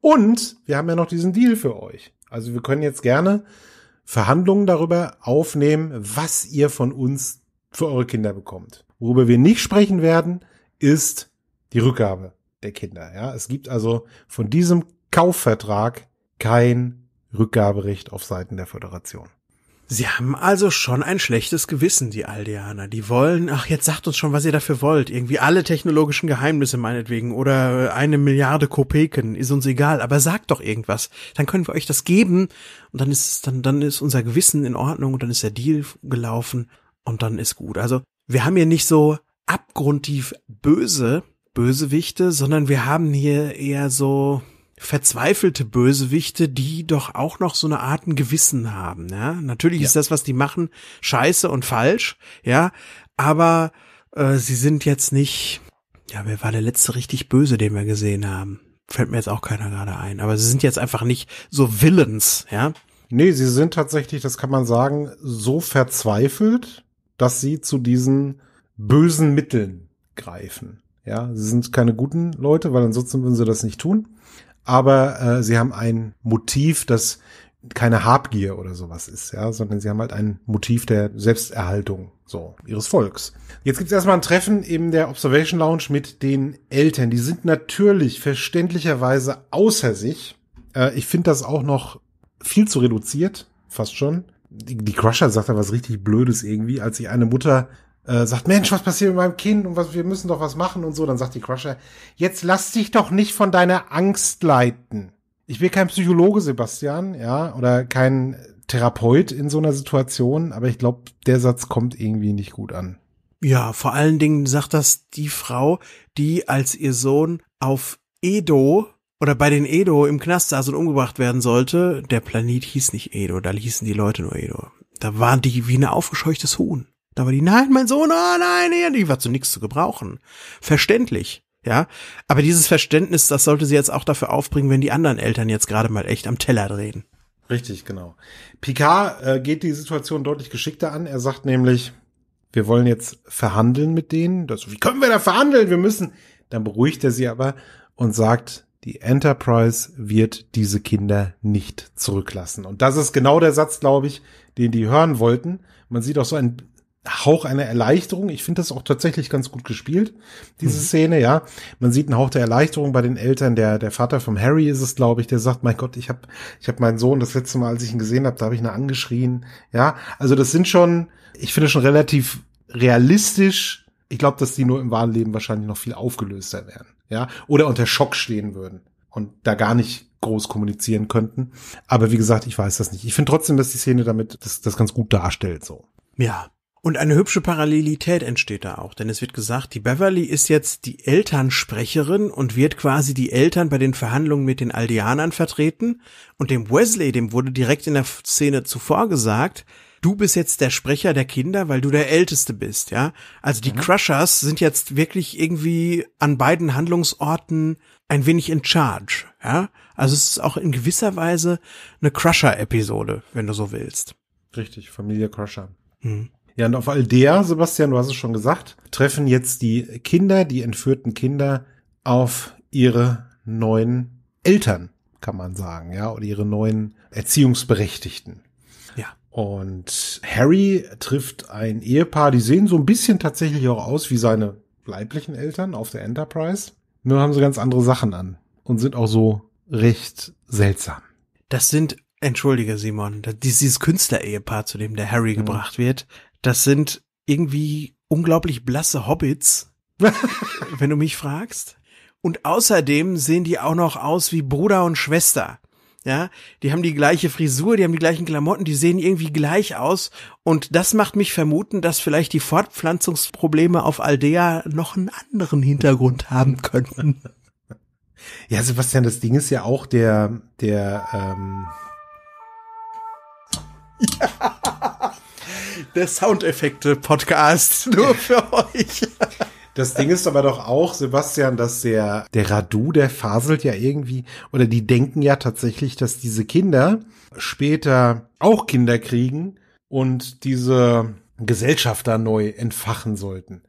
Und wir haben ja noch diesen Deal für euch. Also wir können jetzt gerne Verhandlungen darüber aufnehmen, was ihr von uns für eure Kinder bekommt. Worüber wir nicht sprechen werden, ist die Rückgabe der Kinder. Ja, es gibt also von diesem Kaufvertrag kein
Rückgaberecht auf Seiten der Föderation. Sie haben also schon ein schlechtes Gewissen, die Aldeaner. Die wollen, ach, jetzt sagt uns schon, was ihr dafür wollt. Irgendwie alle technologischen Geheimnisse meinetwegen oder eine Milliarde Kopeken, ist uns egal, aber sagt doch irgendwas. Dann können wir euch das geben und dann ist, dann, dann ist unser Gewissen in Ordnung und dann ist der Deal gelaufen und dann ist gut. Also wir haben hier nicht so abgrundtief böse Bösewichte, sondern wir haben hier eher so, verzweifelte Bösewichte, die doch auch noch so eine Art ein Gewissen haben. Ja? Natürlich ja. ist das, was die machen, scheiße und falsch, ja, aber äh, sie sind jetzt nicht, ja, wer war der letzte richtig böse, den wir gesehen haben? Fällt mir jetzt auch keiner gerade ein, aber sie sind jetzt einfach nicht so willens, ja.
Nee, sie sind tatsächlich, das kann man sagen, so verzweifelt, dass sie zu diesen bösen Mitteln greifen. Ja, sie sind keine guten Leute, weil ansonsten würden sie das nicht tun aber äh, sie haben ein Motiv, das keine Habgier oder sowas ist, ja, sondern sie haben halt ein Motiv der Selbsterhaltung so ihres Volks. Jetzt gibt's erstmal ein Treffen in der Observation Lounge mit den Eltern. Die sind natürlich verständlicherweise außer sich. Äh, ich finde das auch noch viel zu reduziert, fast schon. Die, die Crusher sagt da was richtig Blödes irgendwie, als sich eine Mutter äh, sagt, Mensch, was passiert mit meinem Kind und was, wir müssen doch was machen und so. Dann sagt die Crusher, jetzt lass dich doch nicht von deiner Angst leiten. Ich bin kein Psychologe, Sebastian, ja, oder kein Therapeut in so einer Situation, aber ich glaube, der Satz kommt irgendwie nicht gut an.
Ja, vor allen Dingen sagt das die Frau, die als ihr Sohn auf Edo oder bei den Edo im Knast saß und umgebracht werden sollte. Der Planet hieß nicht Edo, da hießen die Leute nur Edo. Da waren die wie ein aufgescheuchtes Huhn. Da war die, nein, mein Sohn, oh nein, ja, die war zu nichts zu gebrauchen. Verständlich, ja. Aber dieses Verständnis, das sollte sie jetzt auch dafür aufbringen, wenn die anderen Eltern jetzt gerade mal echt am Teller drehen. Richtig, genau. Picard äh, geht die Situation deutlich geschickter an. Er sagt nämlich, wir
wollen jetzt verhandeln mit denen. Das, wie können wir da verhandeln? Wir müssen. Dann beruhigt er sie aber und sagt, die Enterprise wird diese Kinder nicht zurücklassen. Und das ist genau der Satz, glaube ich, den die hören wollten. Man sieht auch so ein Hauch einer Erleichterung. Ich finde das auch tatsächlich ganz gut gespielt, diese mhm. Szene, ja. Man sieht einen Hauch der Erleichterung bei den Eltern. Der, der Vater vom Harry ist es, glaube ich, der sagt, mein Gott, ich habe ich hab meinen Sohn das letzte Mal, als ich ihn gesehen habe, da habe ich ihn angeschrien. Ja, also das sind schon, ich finde schon relativ realistisch. Ich glaube, dass die nur im wahren Leben wahrscheinlich noch viel aufgelöster wären, ja. Oder unter Schock stehen würden und da gar nicht groß kommunizieren könnten. Aber wie gesagt, ich weiß das nicht. Ich finde trotzdem, dass die Szene damit das, das ganz gut darstellt, so.
Ja, und eine hübsche Parallelität entsteht da auch, denn es wird gesagt, die Beverly ist jetzt die Elternsprecherin und wird quasi die Eltern bei den Verhandlungen mit den Aldeanern vertreten und dem Wesley, dem wurde direkt in der Szene zuvor gesagt, du bist jetzt der Sprecher der Kinder, weil du der Älteste bist, ja? Also die mhm. Crushers sind jetzt wirklich irgendwie an beiden Handlungsorten ein wenig in charge, ja? Also es ist auch in gewisser Weise eine Crusher-Episode, wenn du so willst. Richtig, Familie Crusher. Mhm. Ja, und auf Aldea,
Sebastian, du hast es schon gesagt, treffen jetzt die Kinder, die entführten Kinder auf ihre neuen Eltern, kann man sagen, ja, oder ihre neuen Erziehungsberechtigten. Ja. Und Harry trifft ein Ehepaar, die sehen so ein bisschen tatsächlich auch aus wie seine leiblichen Eltern auf der Enterprise. Nur haben sie ganz andere Sachen an und sind auch so recht seltsam.
Das sind Entschuldige, Simon, dieses Künstlerehepaar, zu dem der Harry mhm. gebracht wird, das sind irgendwie unglaublich blasse Hobbits, wenn du mich fragst. Und außerdem sehen die auch noch aus wie Bruder und Schwester. Ja, die haben die gleiche Frisur, die haben die gleichen Klamotten, die sehen irgendwie gleich aus. Und das macht mich vermuten, dass vielleicht die Fortpflanzungsprobleme auf Aldea noch einen anderen Hintergrund haben könnten.
Ja, Sebastian, das Ding ist ja auch der, der, ähm. Ja der Soundeffekte-Podcast nur für euch. Das Ding ist aber doch auch, Sebastian, dass der, der Radu, der faselt ja irgendwie, oder die denken ja tatsächlich, dass diese Kinder später auch Kinder kriegen und diese Gesellschaft da neu entfachen sollten.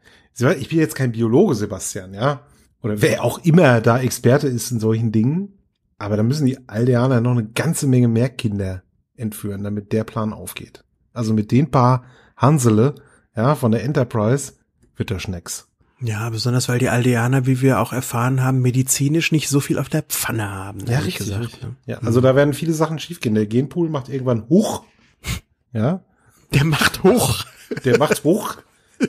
Ich bin jetzt kein Biologe, Sebastian, ja. Oder wer auch immer da Experte ist in solchen Dingen. Aber da müssen die Aldeaner noch eine ganze Menge mehr Kinder entführen, damit der Plan aufgeht. Also mit den paar Hansele, ja, von der Enterprise wird der Schnecks.
Ja, besonders weil die Aldeaner, wie wir auch erfahren haben, medizinisch nicht so viel auf der Pfanne haben. Ja, richtig. Gesagt, ne? Ja, also mhm.
da werden viele Sachen schiefgehen. Der Genpool macht irgendwann hoch. Ja. Der macht hoch. Der macht hoch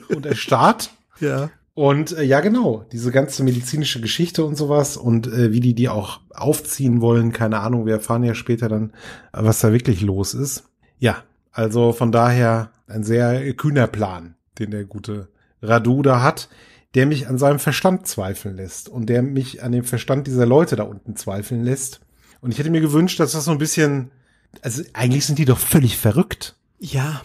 und er starrt. Ja. Und äh, ja, genau, diese ganze medizinische Geschichte und sowas und äh, wie die die auch aufziehen wollen, keine Ahnung, wir erfahren ja später dann, was da wirklich los ist. Ja, also von daher ein sehr kühner Plan, den der gute Radu da hat, der mich an seinem Verstand zweifeln lässt und der mich an dem Verstand dieser Leute da unten zweifeln lässt. Und ich hätte mir gewünscht, dass das so ein bisschen, also eigentlich sind die doch völlig verrückt.
Ja,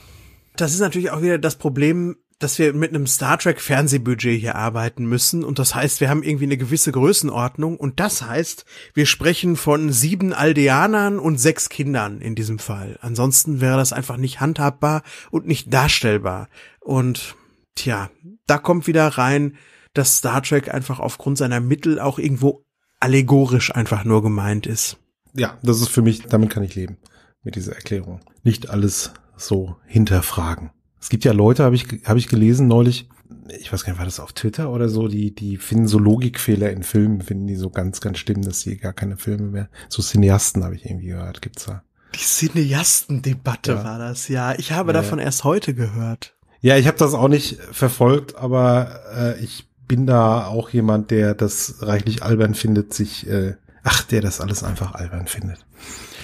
das ist natürlich auch wieder das Problem, dass wir mit einem Star Trek Fernsehbudget hier arbeiten müssen und das heißt, wir haben irgendwie eine gewisse Größenordnung und das heißt, wir sprechen von sieben Aldeanern und sechs Kindern in diesem Fall. Ansonsten wäre das einfach nicht handhabbar und nicht darstellbar. Und tja, da kommt wieder rein, dass Star Trek einfach aufgrund seiner Mittel auch irgendwo allegorisch einfach nur gemeint ist.
Ja, das ist für mich, damit kann ich leben, mit dieser Erklärung. Nicht alles so hinterfragen. Es gibt ja Leute, habe ich, hab ich gelesen neulich, ich weiß gar nicht, war das auf Twitter oder so, die, die finden so Logikfehler in Filmen, finden die so ganz, ganz schlimm, dass sie gar keine Filme mehr. So Cineasten habe ich irgendwie gehört, gibt's da.
Die Cineastendebatte ja. war das, ja. Ich habe ja. davon erst heute gehört.
Ja, ich habe das auch nicht verfolgt, aber äh, ich bin da auch jemand, der das reichlich albern findet, sich, äh, ach, der das alles einfach albern findet.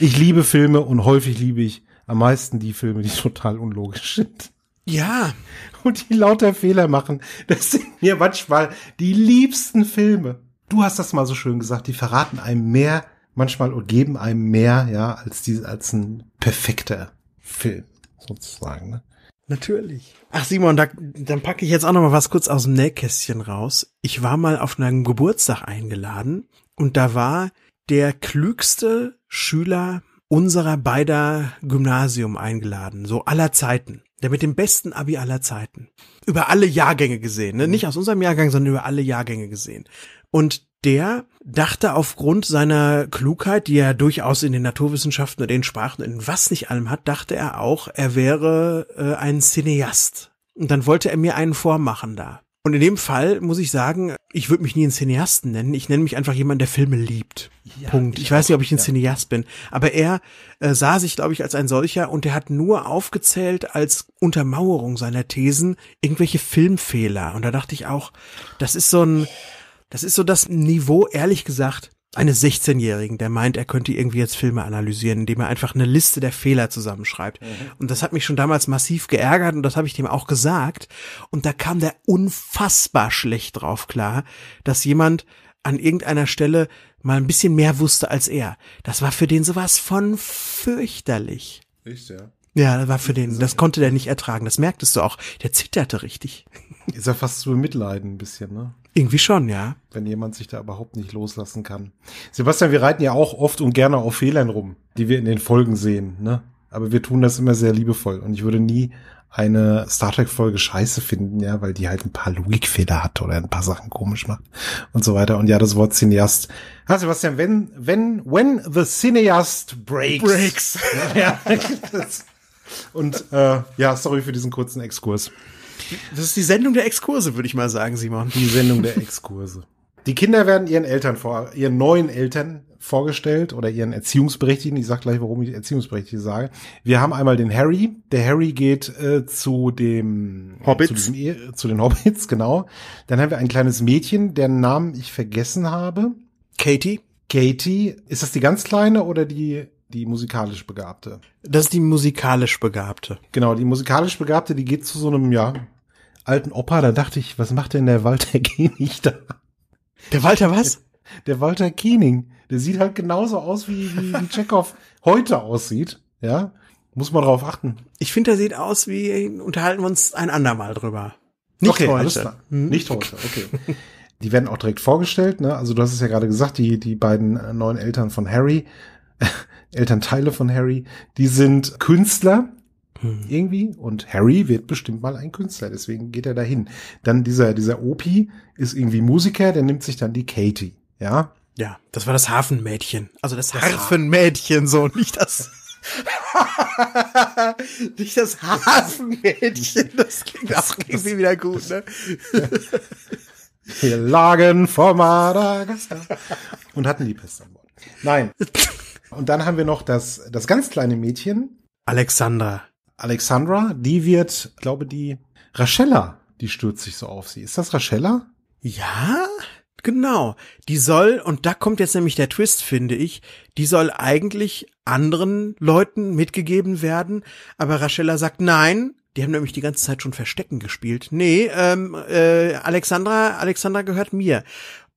Ich liebe Filme und häufig liebe ich am meisten die Filme, die total unlogisch sind. Ja. Und die lauter Fehler machen. Das sind mir manchmal die liebsten Filme. Du hast das mal so schön gesagt, die verraten einem mehr manchmal und geben einem mehr, ja, als die, als ein perfekter Film, sozusagen. Ne?
Natürlich. Ach Simon, da, dann packe ich jetzt auch noch mal was kurz aus dem Nähkästchen raus. Ich war mal auf einem Geburtstag eingeladen und da war der klügste Schüler unserer beider Gymnasium eingeladen, so aller Zeiten. Der mit dem besten Abi aller Zeiten. Über alle Jahrgänge gesehen, ne? Mhm. Nicht aus unserem Jahrgang, sondern über alle Jahrgänge gesehen. Und der dachte aufgrund seiner Klugheit, die er durchaus in den Naturwissenschaften und den Sprachen und in was nicht allem hat, dachte er auch, er wäre äh, ein Cineast. Und dann wollte er mir einen vormachen da. Und in dem Fall muss ich sagen, ich würde mich nie einen Cineasten nennen. Ich nenne mich einfach jemand, der Filme liebt. Ja, Punkt. Ich, ich weiß nicht, ob ich ein ja. Cineast bin. Aber er äh, sah sich, glaube ich, als ein solcher und er hat nur aufgezählt als Untermauerung seiner Thesen irgendwelche Filmfehler. Und da dachte ich auch, das ist so ein, das ist so das Niveau, ehrlich gesagt, eines 16-Jährigen, der meint, er könnte irgendwie jetzt Filme analysieren, indem er einfach eine Liste der Fehler zusammenschreibt. Mhm. Und das hat mich schon damals massiv geärgert und das habe ich dem auch gesagt. Und da kam der unfassbar schlecht drauf klar, dass jemand an irgendeiner Stelle mal ein bisschen mehr wusste als er. Das war für den sowas von fürchterlich. Richtig, ja. Ja, das war für den, das konnte der nicht ertragen. Das merktest du auch. Der zitterte richtig. Ist ja fast zu mitleiden ein bisschen, ne? Irgendwie schon, ja. Wenn jemand sich da überhaupt nicht
loslassen kann. Sebastian, wir reiten ja auch oft und gerne auf Fehlern rum, die wir in den Folgen sehen, ne? Aber wir tun das immer sehr liebevoll. Und ich würde nie eine Star Trek Folge scheiße finden, ja, weil die halt ein paar Logikfehler hat oder ein paar Sachen komisch macht und so weiter. Und ja, das Wort Cineast. Ah, Sebastian, wenn, wenn, when the Cineast breaks. Breaks. Ja, das, und äh, ja, sorry für diesen kurzen Exkurs. Das ist die Sendung der Exkurse, würde ich mal sagen, Simon. Die Sendung der Exkurse. Die Kinder werden ihren Eltern vor, ihren neuen Eltern vorgestellt oder ihren Erziehungsberechtigten. Ich sag gleich, warum ich Erziehungsberechtigte sage. Wir haben einmal den Harry. Der Harry geht äh, zu dem äh, Hobbits. zu, diesem, e-, zu, den Hobbits, genau. Dann haben wir ein kleines Mädchen, deren Namen ich vergessen habe. Katie. Katie. Ist das die ganz kleine oder die die musikalisch Begabte. Das ist die musikalisch Begabte. Genau, die musikalisch Begabte, die geht zu so einem, ja, alten Opa. Da dachte ich, was macht denn der Walter Kienig da? Der Walter was? Der, der Walter Kiening. Der sieht halt genauso aus, wie, wie, wie Chekhov heute aussieht. Ja,
muss man drauf achten. Ich finde, der sieht aus wie, unterhalten wir uns ein andermal drüber. Nicht okay, heute. Alles klar. Hm? Nicht heute, okay.
die werden auch direkt vorgestellt, ne? Also du hast es ja gerade gesagt, die, die beiden äh, neuen Eltern von Harry, Elternteile von Harry, die sind Künstler hm. irgendwie und Harry wird bestimmt mal ein Künstler, deswegen geht er dahin. Dann dieser dieser Opie ist irgendwie Musiker, der nimmt sich dann die Katie, ja?
Ja, das war das Hafenmädchen. Also das, das Harfenmädchen so, nicht das Nicht das Hafenmädchen, das klingt das, auch irgendwie wieder gut, ne?
Wir lagen vor Madagaskar und hatten die Pest an Bord. Nein. Und dann haben wir noch das, das ganz kleine Mädchen. Alexandra. Alexandra, die wird, glaube, die Rachella,
die stürzt sich so auf sie. Ist das Rachella? Ja, genau. Die soll, und da kommt jetzt nämlich der Twist, finde ich, die soll eigentlich anderen Leuten mitgegeben werden, aber Rachella sagt nein. Die haben nämlich die ganze Zeit schon Verstecken gespielt. Nee, ähm, äh, Alexandra, Alexandra gehört mir.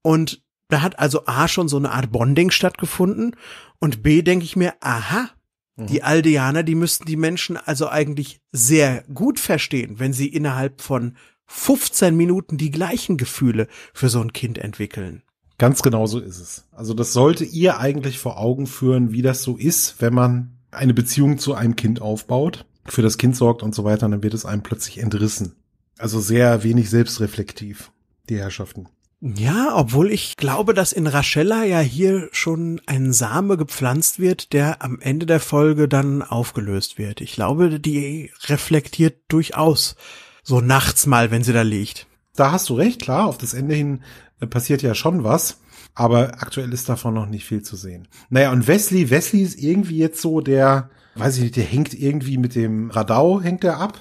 Und da hat also A schon so eine Art Bonding stattgefunden und B denke ich mir, aha, mhm. die Aldeaner, die müssten die Menschen also eigentlich sehr gut verstehen, wenn sie innerhalb von 15 Minuten die gleichen Gefühle für so ein Kind entwickeln. Ganz genau so ist
es. Also das sollte ihr eigentlich vor Augen führen, wie das so ist, wenn man eine Beziehung zu einem Kind aufbaut, für das Kind sorgt und so weiter, dann wird es einem plötzlich entrissen. Also sehr wenig selbstreflektiv, die Herrschaften.
Ja, obwohl ich glaube, dass in Rachella ja hier schon ein Same gepflanzt wird, der am Ende der Folge dann aufgelöst wird. Ich glaube, die reflektiert durchaus so nachts mal, wenn
sie da liegt. Da hast du recht, klar, auf das Ende hin äh, passiert ja schon was, aber aktuell ist davon noch nicht viel zu sehen. Naja, und Wesley, Wesley ist irgendwie jetzt so der, weiß ich nicht, der hängt irgendwie mit dem Radau, hängt er ab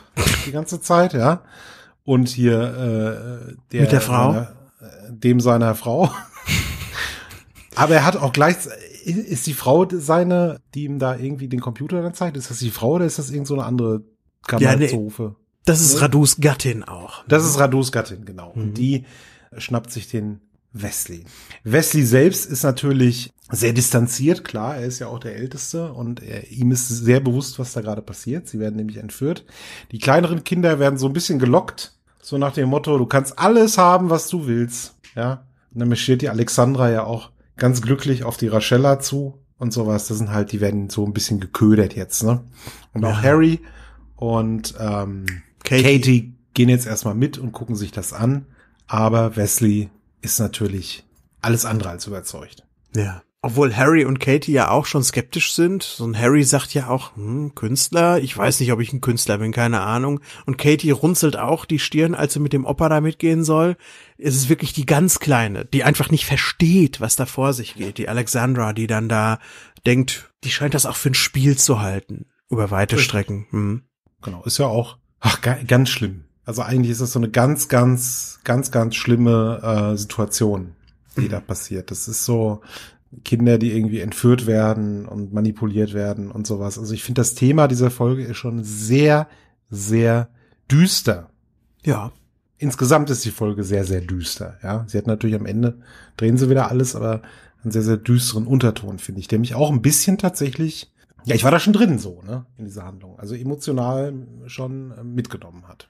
die ganze Zeit, ja. Und hier äh, äh der mit der Frau. Äh, dem seiner Frau. Aber er hat auch gleich, ist die Frau seine, die ihm da irgendwie den Computer dann zeigt? Ist das die Frau oder ist das irgend so eine andere Kammerzofe? Ja, nee, das ist Radus Gattin auch. Ne? Das ist Radus Gattin, genau. Mhm. Und die schnappt sich den Wesley. Wesley selbst ist natürlich sehr distanziert, klar, er ist ja auch der Älteste und er, ihm ist sehr bewusst, was da gerade passiert. Sie werden nämlich entführt. Die kleineren Kinder werden so ein bisschen gelockt so nach dem Motto, du kannst alles haben, was du willst. Ja. Und dann marschiert die Alexandra ja auch ganz glücklich auf die Rachella zu und sowas. Das sind halt, die werden so ein bisschen geködert jetzt, ne? Und ja. auch Harry und ähm, Katie. Katie gehen jetzt erstmal mit und gucken sich das an. Aber Wesley ist natürlich alles andere als überzeugt.
Ja obwohl Harry und Katie ja auch schon skeptisch sind. So ein Harry sagt ja auch, hm, Künstler, ich weiß nicht, ob ich ein Künstler bin, keine Ahnung. Und Katie runzelt auch die Stirn, als sie mit dem Opa da mitgehen soll. Es ist wirklich die ganz Kleine, die einfach nicht versteht, was da vor sich geht. Die Alexandra, die dann da denkt, die scheint das auch für ein Spiel zu halten. Über weite Strecken. Hm. Genau, ist ja auch ach, ganz schlimm. Also eigentlich ist das so eine
ganz, ganz, ganz, ganz schlimme äh, Situation, die mhm. da passiert. Das ist so, Kinder, die irgendwie entführt werden und manipuliert werden und sowas. Also ich finde das Thema dieser Folge ist schon sehr, sehr düster. Ja. Insgesamt ist die Folge sehr, sehr düster. Ja, sie hat natürlich am Ende drehen sie wieder alles, aber einen sehr, sehr düsteren Unterton finde ich, der mich auch ein bisschen tatsächlich ja, ich war da schon drin so, ne, in dieser Handlung. Also emotional schon äh, mitgenommen hat.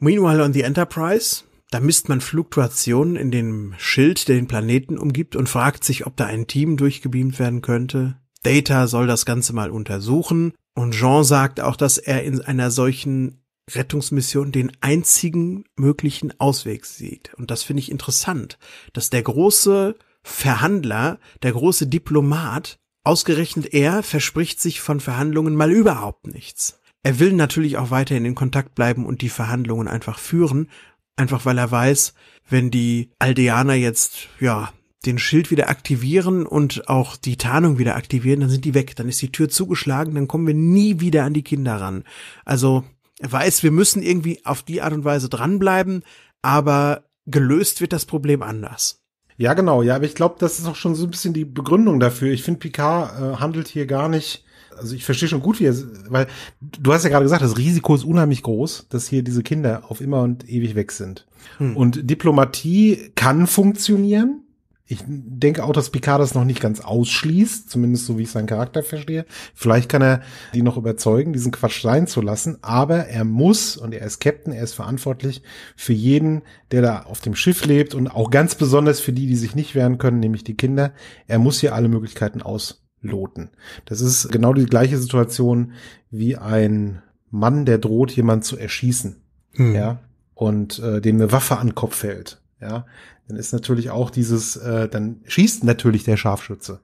Meanwhile on the Enterprise da misst man Fluktuationen in dem Schild, der den Planeten umgibt und fragt sich, ob da ein Team durchgebeamt werden könnte. Data soll das Ganze mal untersuchen und Jean sagt auch, dass er in einer solchen Rettungsmission den einzigen möglichen Ausweg sieht. Und das finde ich interessant, dass der große Verhandler, der große Diplomat, ausgerechnet er verspricht sich von Verhandlungen mal überhaupt nichts. Er will natürlich auch weiterhin in Kontakt bleiben und die Verhandlungen einfach führen, Einfach weil er weiß, wenn die Aldeaner jetzt, ja, den Schild wieder aktivieren und auch die Tarnung wieder aktivieren, dann sind die weg, dann ist die Tür zugeschlagen, dann kommen wir nie wieder an die Kinder ran. Also er weiß, wir müssen irgendwie auf die Art und Weise dranbleiben, aber gelöst wird das Problem anders. Ja, genau, ja, aber ich glaube, das ist auch schon
so ein bisschen die Begründung dafür. Ich finde, Picard äh, handelt hier gar nicht also ich verstehe schon gut, wie er, weil du hast ja gerade gesagt, das Risiko ist unheimlich groß, dass hier diese Kinder auf immer und ewig weg sind. Hm. Und Diplomatie kann funktionieren. Ich denke auch, dass Picard das noch nicht ganz ausschließt, zumindest so wie ich seinen Charakter verstehe. Vielleicht kann er die noch überzeugen, diesen Quatsch sein zu lassen, aber er muss und er ist Captain, er ist verantwortlich für jeden, der da auf dem Schiff lebt und auch ganz besonders für die, die sich nicht wehren können, nämlich die Kinder. Er muss hier alle Möglichkeiten aus loten. Das ist genau die gleiche Situation wie ein Mann, der droht, jemand zu erschießen. Mhm. Ja. Und äh, dem eine Waffe an den Kopf fällt. Ja. Dann ist natürlich auch dieses, äh, dann schießt natürlich der Scharfschütze.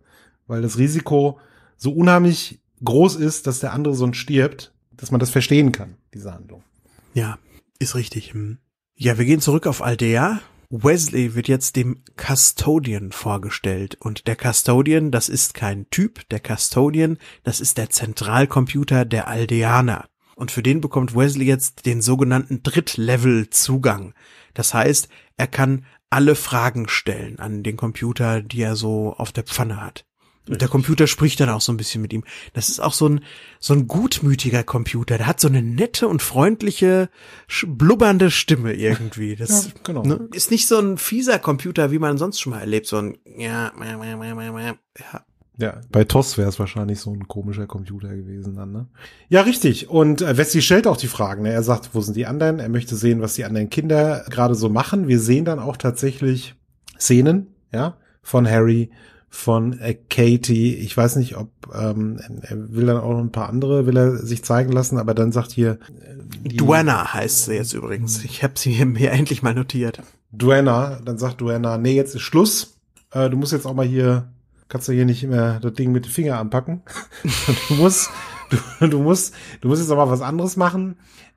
Weil das Risiko so unheimlich groß ist, dass der andere sonst
stirbt, dass man das verstehen kann,
diese Handlung. Ja, ist richtig. Hm.
Ja, wir gehen zurück auf Aldea Wesley wird jetzt dem Custodian vorgestellt und der Custodian, das ist kein Typ, der Custodian, das ist der Zentralcomputer der Aldeaner. Und für den bekommt Wesley jetzt den sogenannten Drittlevel-Zugang. Das heißt, er kann alle Fragen stellen an den Computer, die er so auf der Pfanne hat. Und der Computer spricht dann auch so ein bisschen mit ihm. Das ist auch so ein, so ein gutmütiger Computer. Der hat so eine nette und freundliche, blubbernde Stimme irgendwie. Das ja, genau. ne, ist nicht so ein fieser Computer, wie man sonst schon mal erlebt, so ein, ja, ja.
Ja, bei TOS wäre es wahrscheinlich so ein komischer Computer gewesen dann, ne? Ja, richtig. Und äh, Wesley stellt auch die Fragen. Ne? Er sagt, wo sind die anderen? Er möchte sehen, was die anderen Kinder gerade so machen. Wir sehen dann auch tatsächlich Szenen, ja, von Harry von äh, Katie. Ich weiß nicht, ob ähm, er will dann auch noch ein paar andere, will er sich zeigen lassen, aber dann sagt hier. Äh, Duenna
heißt sie jetzt übrigens. Ich habe sie mir
endlich mal notiert. Duenna, dann sagt Duenna, nee, jetzt ist Schluss. Äh, du musst jetzt auch mal hier, kannst du hier nicht immer das Ding mit dem Finger anpacken. du musst, du, du musst, du musst jetzt auch mal was anderes machen.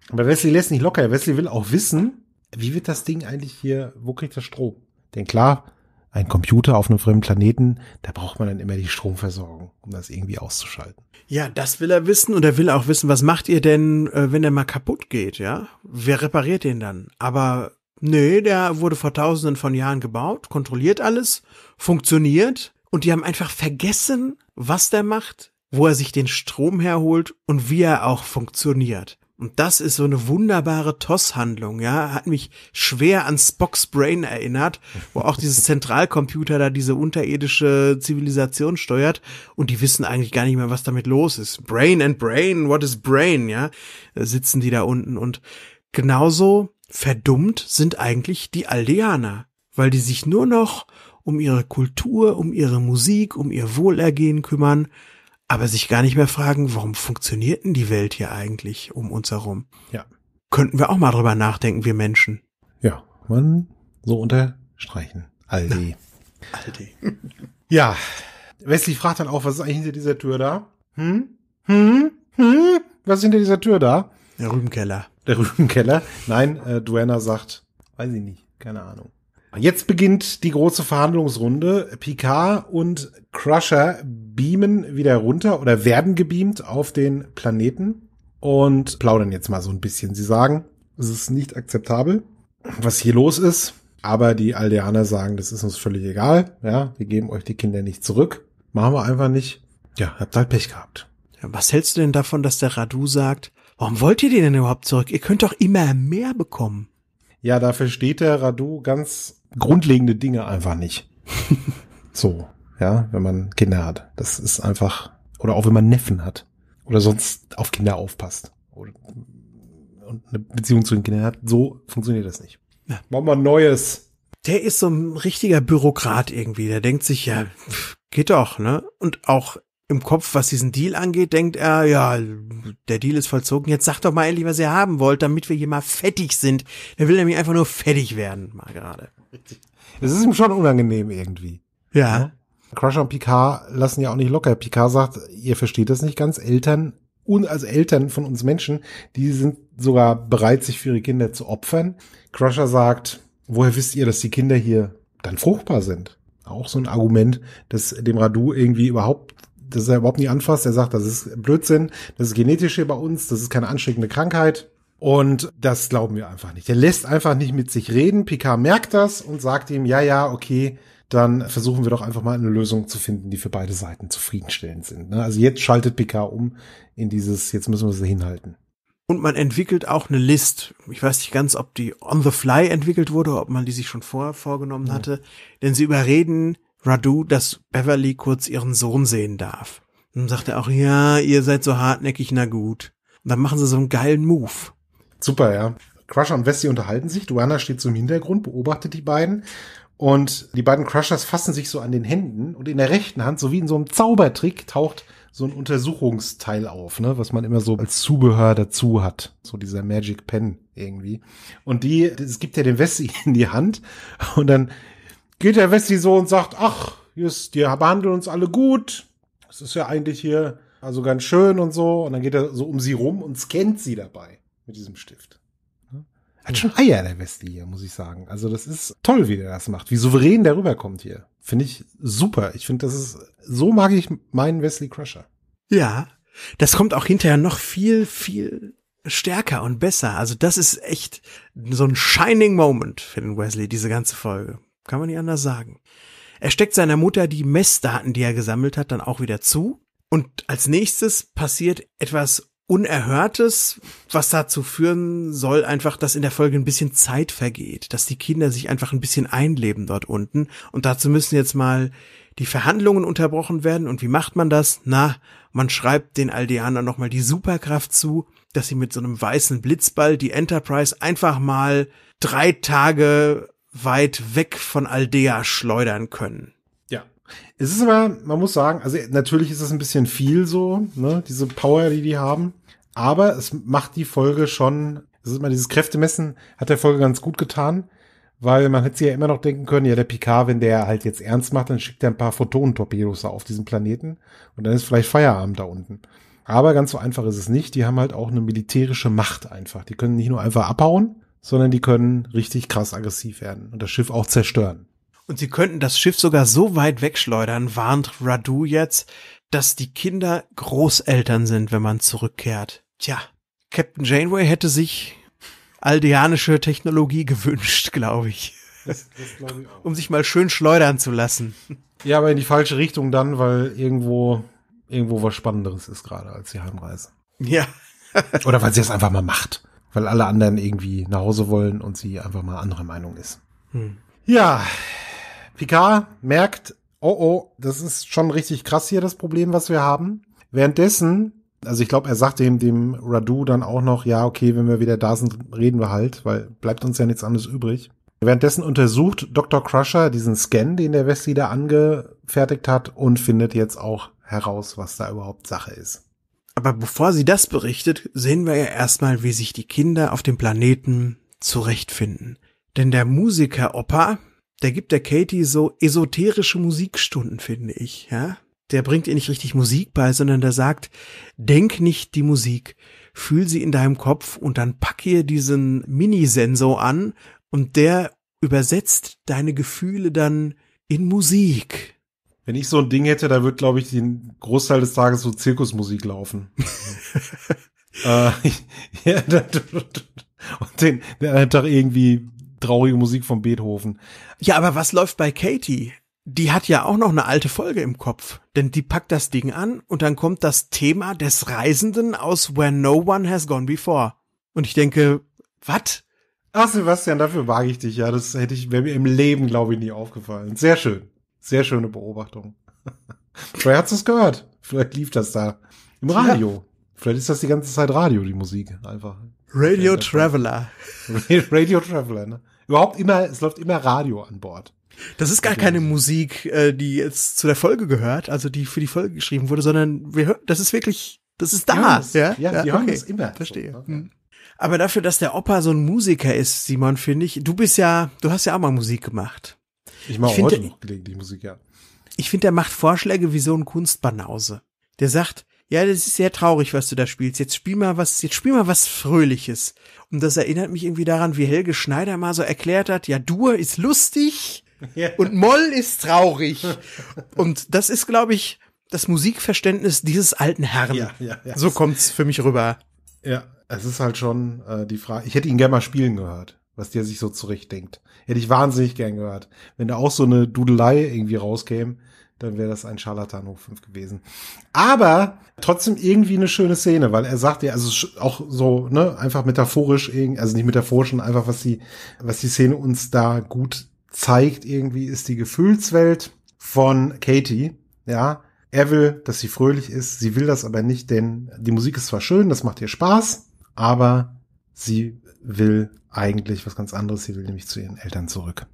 Aber Wesley lässt nicht locker. Wesley will auch wissen, wie wird das Ding eigentlich hier, wo kriegt das Stroh? Denn klar, ein Computer auf einem fremden Planeten, da braucht man dann immer die Stromversorgung, um das irgendwie auszuschalten.
Ja, das will er wissen und er will auch wissen, was macht ihr denn, äh, wenn der mal kaputt geht, ja? Wer repariert den dann? Aber nee, der wurde vor tausenden von Jahren gebaut, kontrolliert alles, funktioniert und die haben einfach vergessen, was der macht, wo er sich den Strom herholt und wie er auch funktioniert. Und das ist so eine wunderbare Tosshandlung, ja. Hat mich schwer an Spocks Brain erinnert, wo auch dieses Zentralcomputer da diese unterirdische Zivilisation steuert und die wissen eigentlich gar nicht mehr, was damit los ist. Brain and Brain, what is Brain, ja? sitzen die da unten und genauso verdummt sind eigentlich die Aldeaner, weil die sich nur noch um ihre Kultur, um ihre Musik, um ihr Wohlergehen kümmern aber sich gar nicht mehr fragen, warum funktioniert denn die Welt hier eigentlich um uns herum? Ja. Könnten wir auch mal drüber nachdenken, wir Menschen.
Ja, man so unterstreichen. Aldi.
Aldi.
Ja. Wesley fragt dann auch, was ist eigentlich hinter dieser Tür da? Hm? Hm? Hm? Was ist hinter dieser Tür da? Der Rübenkeller. Der Rübenkeller? Nein, äh, Duenna sagt, weiß ich nicht, keine Ahnung. Jetzt beginnt die große Verhandlungsrunde. Picard und Crusher beamen wieder runter oder werden gebeamt auf den Planeten und plaudern jetzt mal so ein bisschen. Sie sagen, es ist nicht akzeptabel, was hier los ist. Aber die Aldeaner sagen, das ist uns völlig egal. Ja, wir geben euch die Kinder
nicht zurück. Machen wir einfach nicht. Ja, habt halt Pech gehabt. Ja, was hältst du denn davon, dass der Radu sagt, warum wollt ihr die denn überhaupt zurück? Ihr könnt doch immer mehr bekommen. Ja, da
versteht der Radu ganz grundlegende Dinge einfach nicht. so, ja, wenn man Kinder hat. Das ist einfach, oder auch wenn man Neffen hat. Oder sonst auf
Kinder aufpasst. Oder, und
eine Beziehung zu den Kindern hat. So funktioniert das nicht.
Ja. Machen wir Neues. Der ist so ein richtiger Bürokrat irgendwie. Der denkt sich, ja, geht doch, ne? Und auch im Kopf, was diesen Deal angeht, denkt er, ja, der Deal ist vollzogen. Jetzt sagt doch mal endlich, was ihr haben wollt, damit wir hier mal fettig sind. Er will nämlich einfach nur fettig werden, mal gerade. Es ist ihm
schon unangenehm irgendwie. Ja. ja? Ne? Crush und Picard lassen ja auch nicht locker. Picard sagt, ihr versteht das nicht ganz. Eltern und als Eltern von uns Menschen, die sind sogar bereit, sich für ihre Kinder zu opfern. Crusher sagt, woher wisst ihr, dass die Kinder hier dann fruchtbar sind? Auch so ein Argument, das dem Radu irgendwie überhaupt das er überhaupt nicht anfasst. Er sagt, das ist Blödsinn, das ist genetisch hier bei uns, das ist keine ansteckende Krankheit. Und das glauben wir einfach nicht. Er lässt einfach nicht mit sich reden. Picard merkt das und sagt ihm, ja, ja, okay, dann versuchen wir doch einfach mal eine Lösung zu finden, die für beide Seiten zufriedenstellend sind. Ne? Also jetzt schaltet Picard um in dieses, jetzt müssen
wir sie hinhalten. Und man entwickelt auch eine List. Ich weiß nicht ganz, ob die on the fly entwickelt wurde, ob man die sich schon vorher vorgenommen hatte. Mhm. Denn sie überreden Radu, dass Beverly kurz ihren Sohn sehen darf. Und dann sagt er auch, ja, ihr seid so hartnäckig, na gut. Und dann machen sie so einen geilen Move. Super, ja. Crusher und Wessi unterhalten sich. Duana steht
so im Hintergrund, beobachtet die beiden. Und die beiden Crushers fassen sich so an den Händen und in der rechten Hand, so wie in so einem Zaubertrick, taucht so ein Untersuchungsteil auf, ne, was man immer so als Zubehör dazu hat. So dieser Magic Pen irgendwie. Und die, es gibt ja den Wessi in die Hand und dann geht der Wessi so und sagt, ach, hier ist, die behandeln uns alle gut. Es ist ja eigentlich hier also ganz schön und so. Und dann geht er so um sie rum und scannt sie dabei mit diesem Stift. Hat schon Eier der Westy hier, muss ich sagen. Also das ist toll, wie der das macht, wie souverän der rüberkommt hier. Finde ich super. Ich finde,
das ist, so mag ich meinen Wesley Crusher. Ja, das kommt auch hinterher noch viel, viel stärker und besser. Also das ist echt so ein shining Moment für den Wesley, diese ganze Folge. Kann man nicht anders sagen. Er steckt seiner Mutter die Messdaten, die er gesammelt hat, dann auch wieder zu. Und als nächstes passiert etwas Unerhörtes, was dazu führen soll, einfach, dass in der Folge ein bisschen Zeit vergeht, dass die Kinder sich einfach ein bisschen einleben dort unten. Und dazu müssen jetzt mal die Verhandlungen unterbrochen werden. Und wie macht man das? Na, man schreibt den Aldeanern nochmal die Superkraft zu, dass sie mit so einem weißen Blitzball die Enterprise einfach mal drei Tage weit weg von Aldea schleudern können. Ja. Es ist
aber, man muss sagen, also natürlich ist es ein bisschen viel so, ne, diese Power, die die haben. Aber es macht die Folge schon, es ist immer dieses Kräftemessen, hat der Folge ganz gut getan, weil man hätte sich ja immer noch denken können, ja, der Picard, wenn der halt jetzt ernst macht, dann schickt er ein paar Photonentorpedos auf diesen Planeten und dann ist vielleicht Feierabend da unten. Aber ganz so einfach ist es nicht. Die haben halt auch eine militärische Macht einfach. Die können nicht nur einfach abhauen, sondern die können richtig krass
aggressiv werden und das Schiff auch zerstören. Und sie könnten das Schiff sogar so weit wegschleudern, warnt Radu jetzt, dass die Kinder Großeltern sind, wenn man zurückkehrt. Tja, Captain Janeway hätte sich aldeanische Technologie gewünscht, glaube ich. Das, das glaub ich um sich mal schön schleudern zu lassen. Ja, aber in die falsche
Richtung dann, weil irgendwo, irgendwo was Spannenderes ist gerade als die Heimreise. Ja. Oder weil sie es einfach mal macht weil alle anderen irgendwie nach Hause wollen und sie einfach mal anderer Meinung ist. Hm. Ja, Picard merkt, oh oh, das ist schon richtig krass hier das Problem, was wir haben. Währenddessen, also ich glaube, er sagt dem, dem Radu dann auch noch, ja, okay, wenn wir wieder da sind, reden wir halt, weil bleibt uns ja nichts anderes übrig. Währenddessen untersucht Dr. Crusher diesen Scan, den der Wesley da angefertigt hat
und findet jetzt auch heraus, was da überhaupt Sache ist. Aber bevor sie das berichtet, sehen wir ja erstmal, wie sich die Kinder auf dem Planeten zurechtfinden. Denn der Musiker Opa, der gibt der Katie so esoterische Musikstunden, finde ich, ja. Der bringt ihr nicht richtig Musik bei, sondern der sagt, denk nicht die Musik, fühl sie in deinem Kopf und dann pack ihr diesen Minisensor an und der übersetzt deine Gefühle dann in Musik. Wenn ich so
ein Ding hätte, da wird, glaube ich, den Großteil des Tages so Zirkusmusik laufen.
äh, ja, und den, den anderen Tag irgendwie traurige Musik von Beethoven. Ja, aber was läuft bei Katie? Die hat ja auch noch eine alte Folge im Kopf, denn die packt das Ding an und dann kommt das Thema des Reisenden aus Where No One Has Gone Before. Und ich denke, was? Ach Sebastian, dafür wage ich
dich ja. Das hätte ich wäre mir im Leben, glaube ich, nie aufgefallen. Sehr schön. Sehr schöne Beobachtung. Trey hat's es gehört. Vielleicht lief das da im Radio. Ja. Vielleicht ist das die ganze Zeit Radio, die Musik. Einfach. Radio Traveler. Radio Traveler, ne?
Überhaupt immer, es läuft immer Radio an Bord. Das ist gar also keine Musik, äh, die jetzt zu der Folge gehört, also die für die Folge geschrieben wurde, sondern wir, hören, das ist wirklich, das ist da. Das, ja, ja, ja, die hören es immer. Verstehe. So, ne? Hm. Aber dafür, dass der Opa so ein Musiker ist, Simon, finde ich, du bist ja, du hast ja auch mal Musik gemacht. Ich mache ich heute
gelegentlich Musik, ja.
Ich finde, der macht Vorschläge wie so ein Kunstbanause. Der sagt, ja, das ist sehr traurig, was du da spielst. Jetzt spiel mal was, jetzt spiel mal was Fröhliches. Und das erinnert mich irgendwie daran, wie Helge Schneider mal so erklärt hat, ja, Dur ist lustig ja. und Moll ist traurig. und das ist, glaube ich, das Musikverständnis dieses alten Herrn. Ja, ja, ja. So kommt's für mich rüber.
Ja, es ist halt schon äh, die Frage. Ich hätte ihn gerne mal spielen gehört, was der sich so zurechtdenkt. Hätte ich wahnsinnig gern gehört. Wenn da auch so eine Dudelei irgendwie rauskäme, dann wäre das ein Charlatan hoch 5 gewesen. Aber trotzdem irgendwie eine schöne Szene, weil er sagt ja, also auch so, ne, einfach metaphorisch, also nicht metaphorisch, sondern einfach, was die, was die Szene uns da gut zeigt, irgendwie ist die Gefühlswelt von Katie, ja. Er will, dass sie fröhlich ist, sie will das aber nicht, denn die Musik ist zwar schön, das macht ihr Spaß, aber sie will eigentlich was ganz anderes. Sie will nämlich zu ihren Eltern zurück.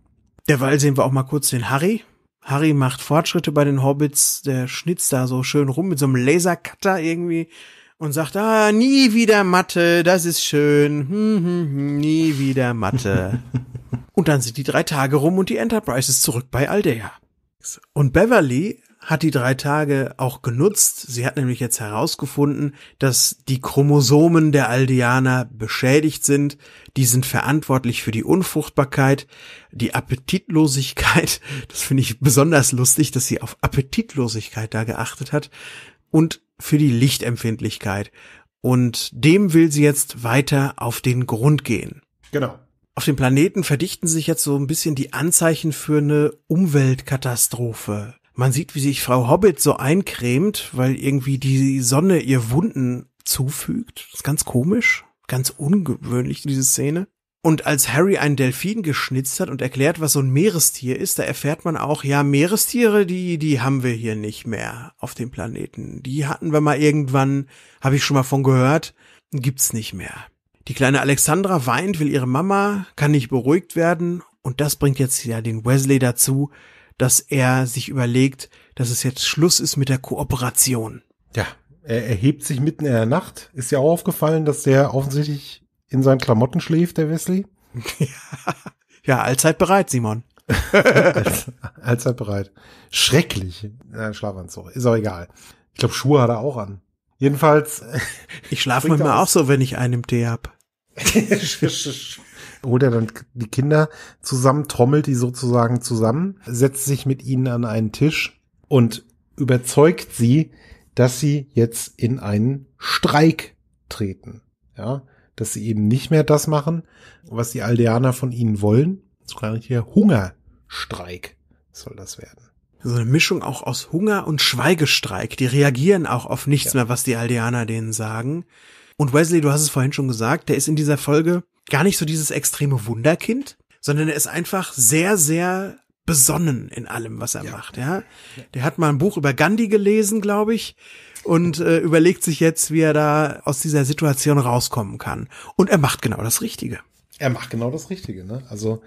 Derweil sehen wir auch mal kurz den Harry. Harry macht Fortschritte bei den Hobbits. Der schnitzt da so schön rum mit so einem Lasercutter irgendwie und sagt, ah, nie wieder Mathe, das ist schön. Hm, hm, hm, nie wieder Mathe. und dann sind die drei Tage rum und die Enterprise ist zurück bei Aldea. Und Beverly hat die drei Tage auch genutzt. Sie hat nämlich jetzt herausgefunden, dass die Chromosomen der Aldeaner beschädigt sind. Die sind verantwortlich für die Unfruchtbarkeit, die Appetitlosigkeit. Das finde ich besonders lustig, dass sie auf Appetitlosigkeit da geachtet hat und für die Lichtempfindlichkeit. Und dem will sie jetzt weiter auf den Grund gehen. Genau. Auf dem Planeten verdichten sich jetzt so ein bisschen die Anzeichen für eine Umweltkatastrophe. Man sieht, wie sich Frau Hobbit so eincremt, weil irgendwie die Sonne ihr Wunden zufügt. Das ist ganz komisch, ganz ungewöhnlich, diese Szene. Und als Harry einen Delfin geschnitzt hat und erklärt, was so ein Meerestier ist, da erfährt man auch, ja, Meerestiere, die, die haben wir hier nicht mehr auf dem Planeten. Die hatten wir mal irgendwann, habe ich schon mal von gehört, gibt's nicht mehr. Die kleine Alexandra weint, will ihre Mama, kann nicht beruhigt werden und das bringt jetzt ja den Wesley dazu, dass er sich überlegt, dass es jetzt Schluss ist mit der Kooperation. Ja, er erhebt sich mitten in der Nacht. Ist ja auch
aufgefallen, dass der offensichtlich in seinen Klamotten schläft, der Wesley. ja, allzeit bereit, Simon. allzeit bereit. Schrecklich. Ja, Schlafanzug. Ist auch egal. Ich glaube, Schuhe hat er auch an. Jedenfalls. Ich schlafe manchmal auch so, wenn ich einen im Tee hab holt er dann die Kinder zusammen, trommelt die sozusagen zusammen, setzt sich mit ihnen an einen Tisch und überzeugt sie, dass sie jetzt in einen Streik treten. Ja, dass sie eben nicht mehr das machen, was die Aldeaner von ihnen wollen.
Sogar ein richtiger Hungerstreik soll das werden. So eine Mischung auch aus Hunger und Schweigestreik. Die reagieren auch auf nichts ja. mehr, was die Aldeaner denen sagen. Und Wesley, du hast es vorhin schon gesagt, der ist in dieser Folge gar nicht so dieses extreme Wunderkind, sondern er ist einfach sehr, sehr besonnen in allem, was er ja. macht. Ja, der hat mal ein Buch über Gandhi gelesen, glaube ich, und äh, überlegt sich jetzt, wie er da aus dieser Situation rauskommen kann. Und er macht genau das Richtige. Er macht genau das Richtige. Ne? Also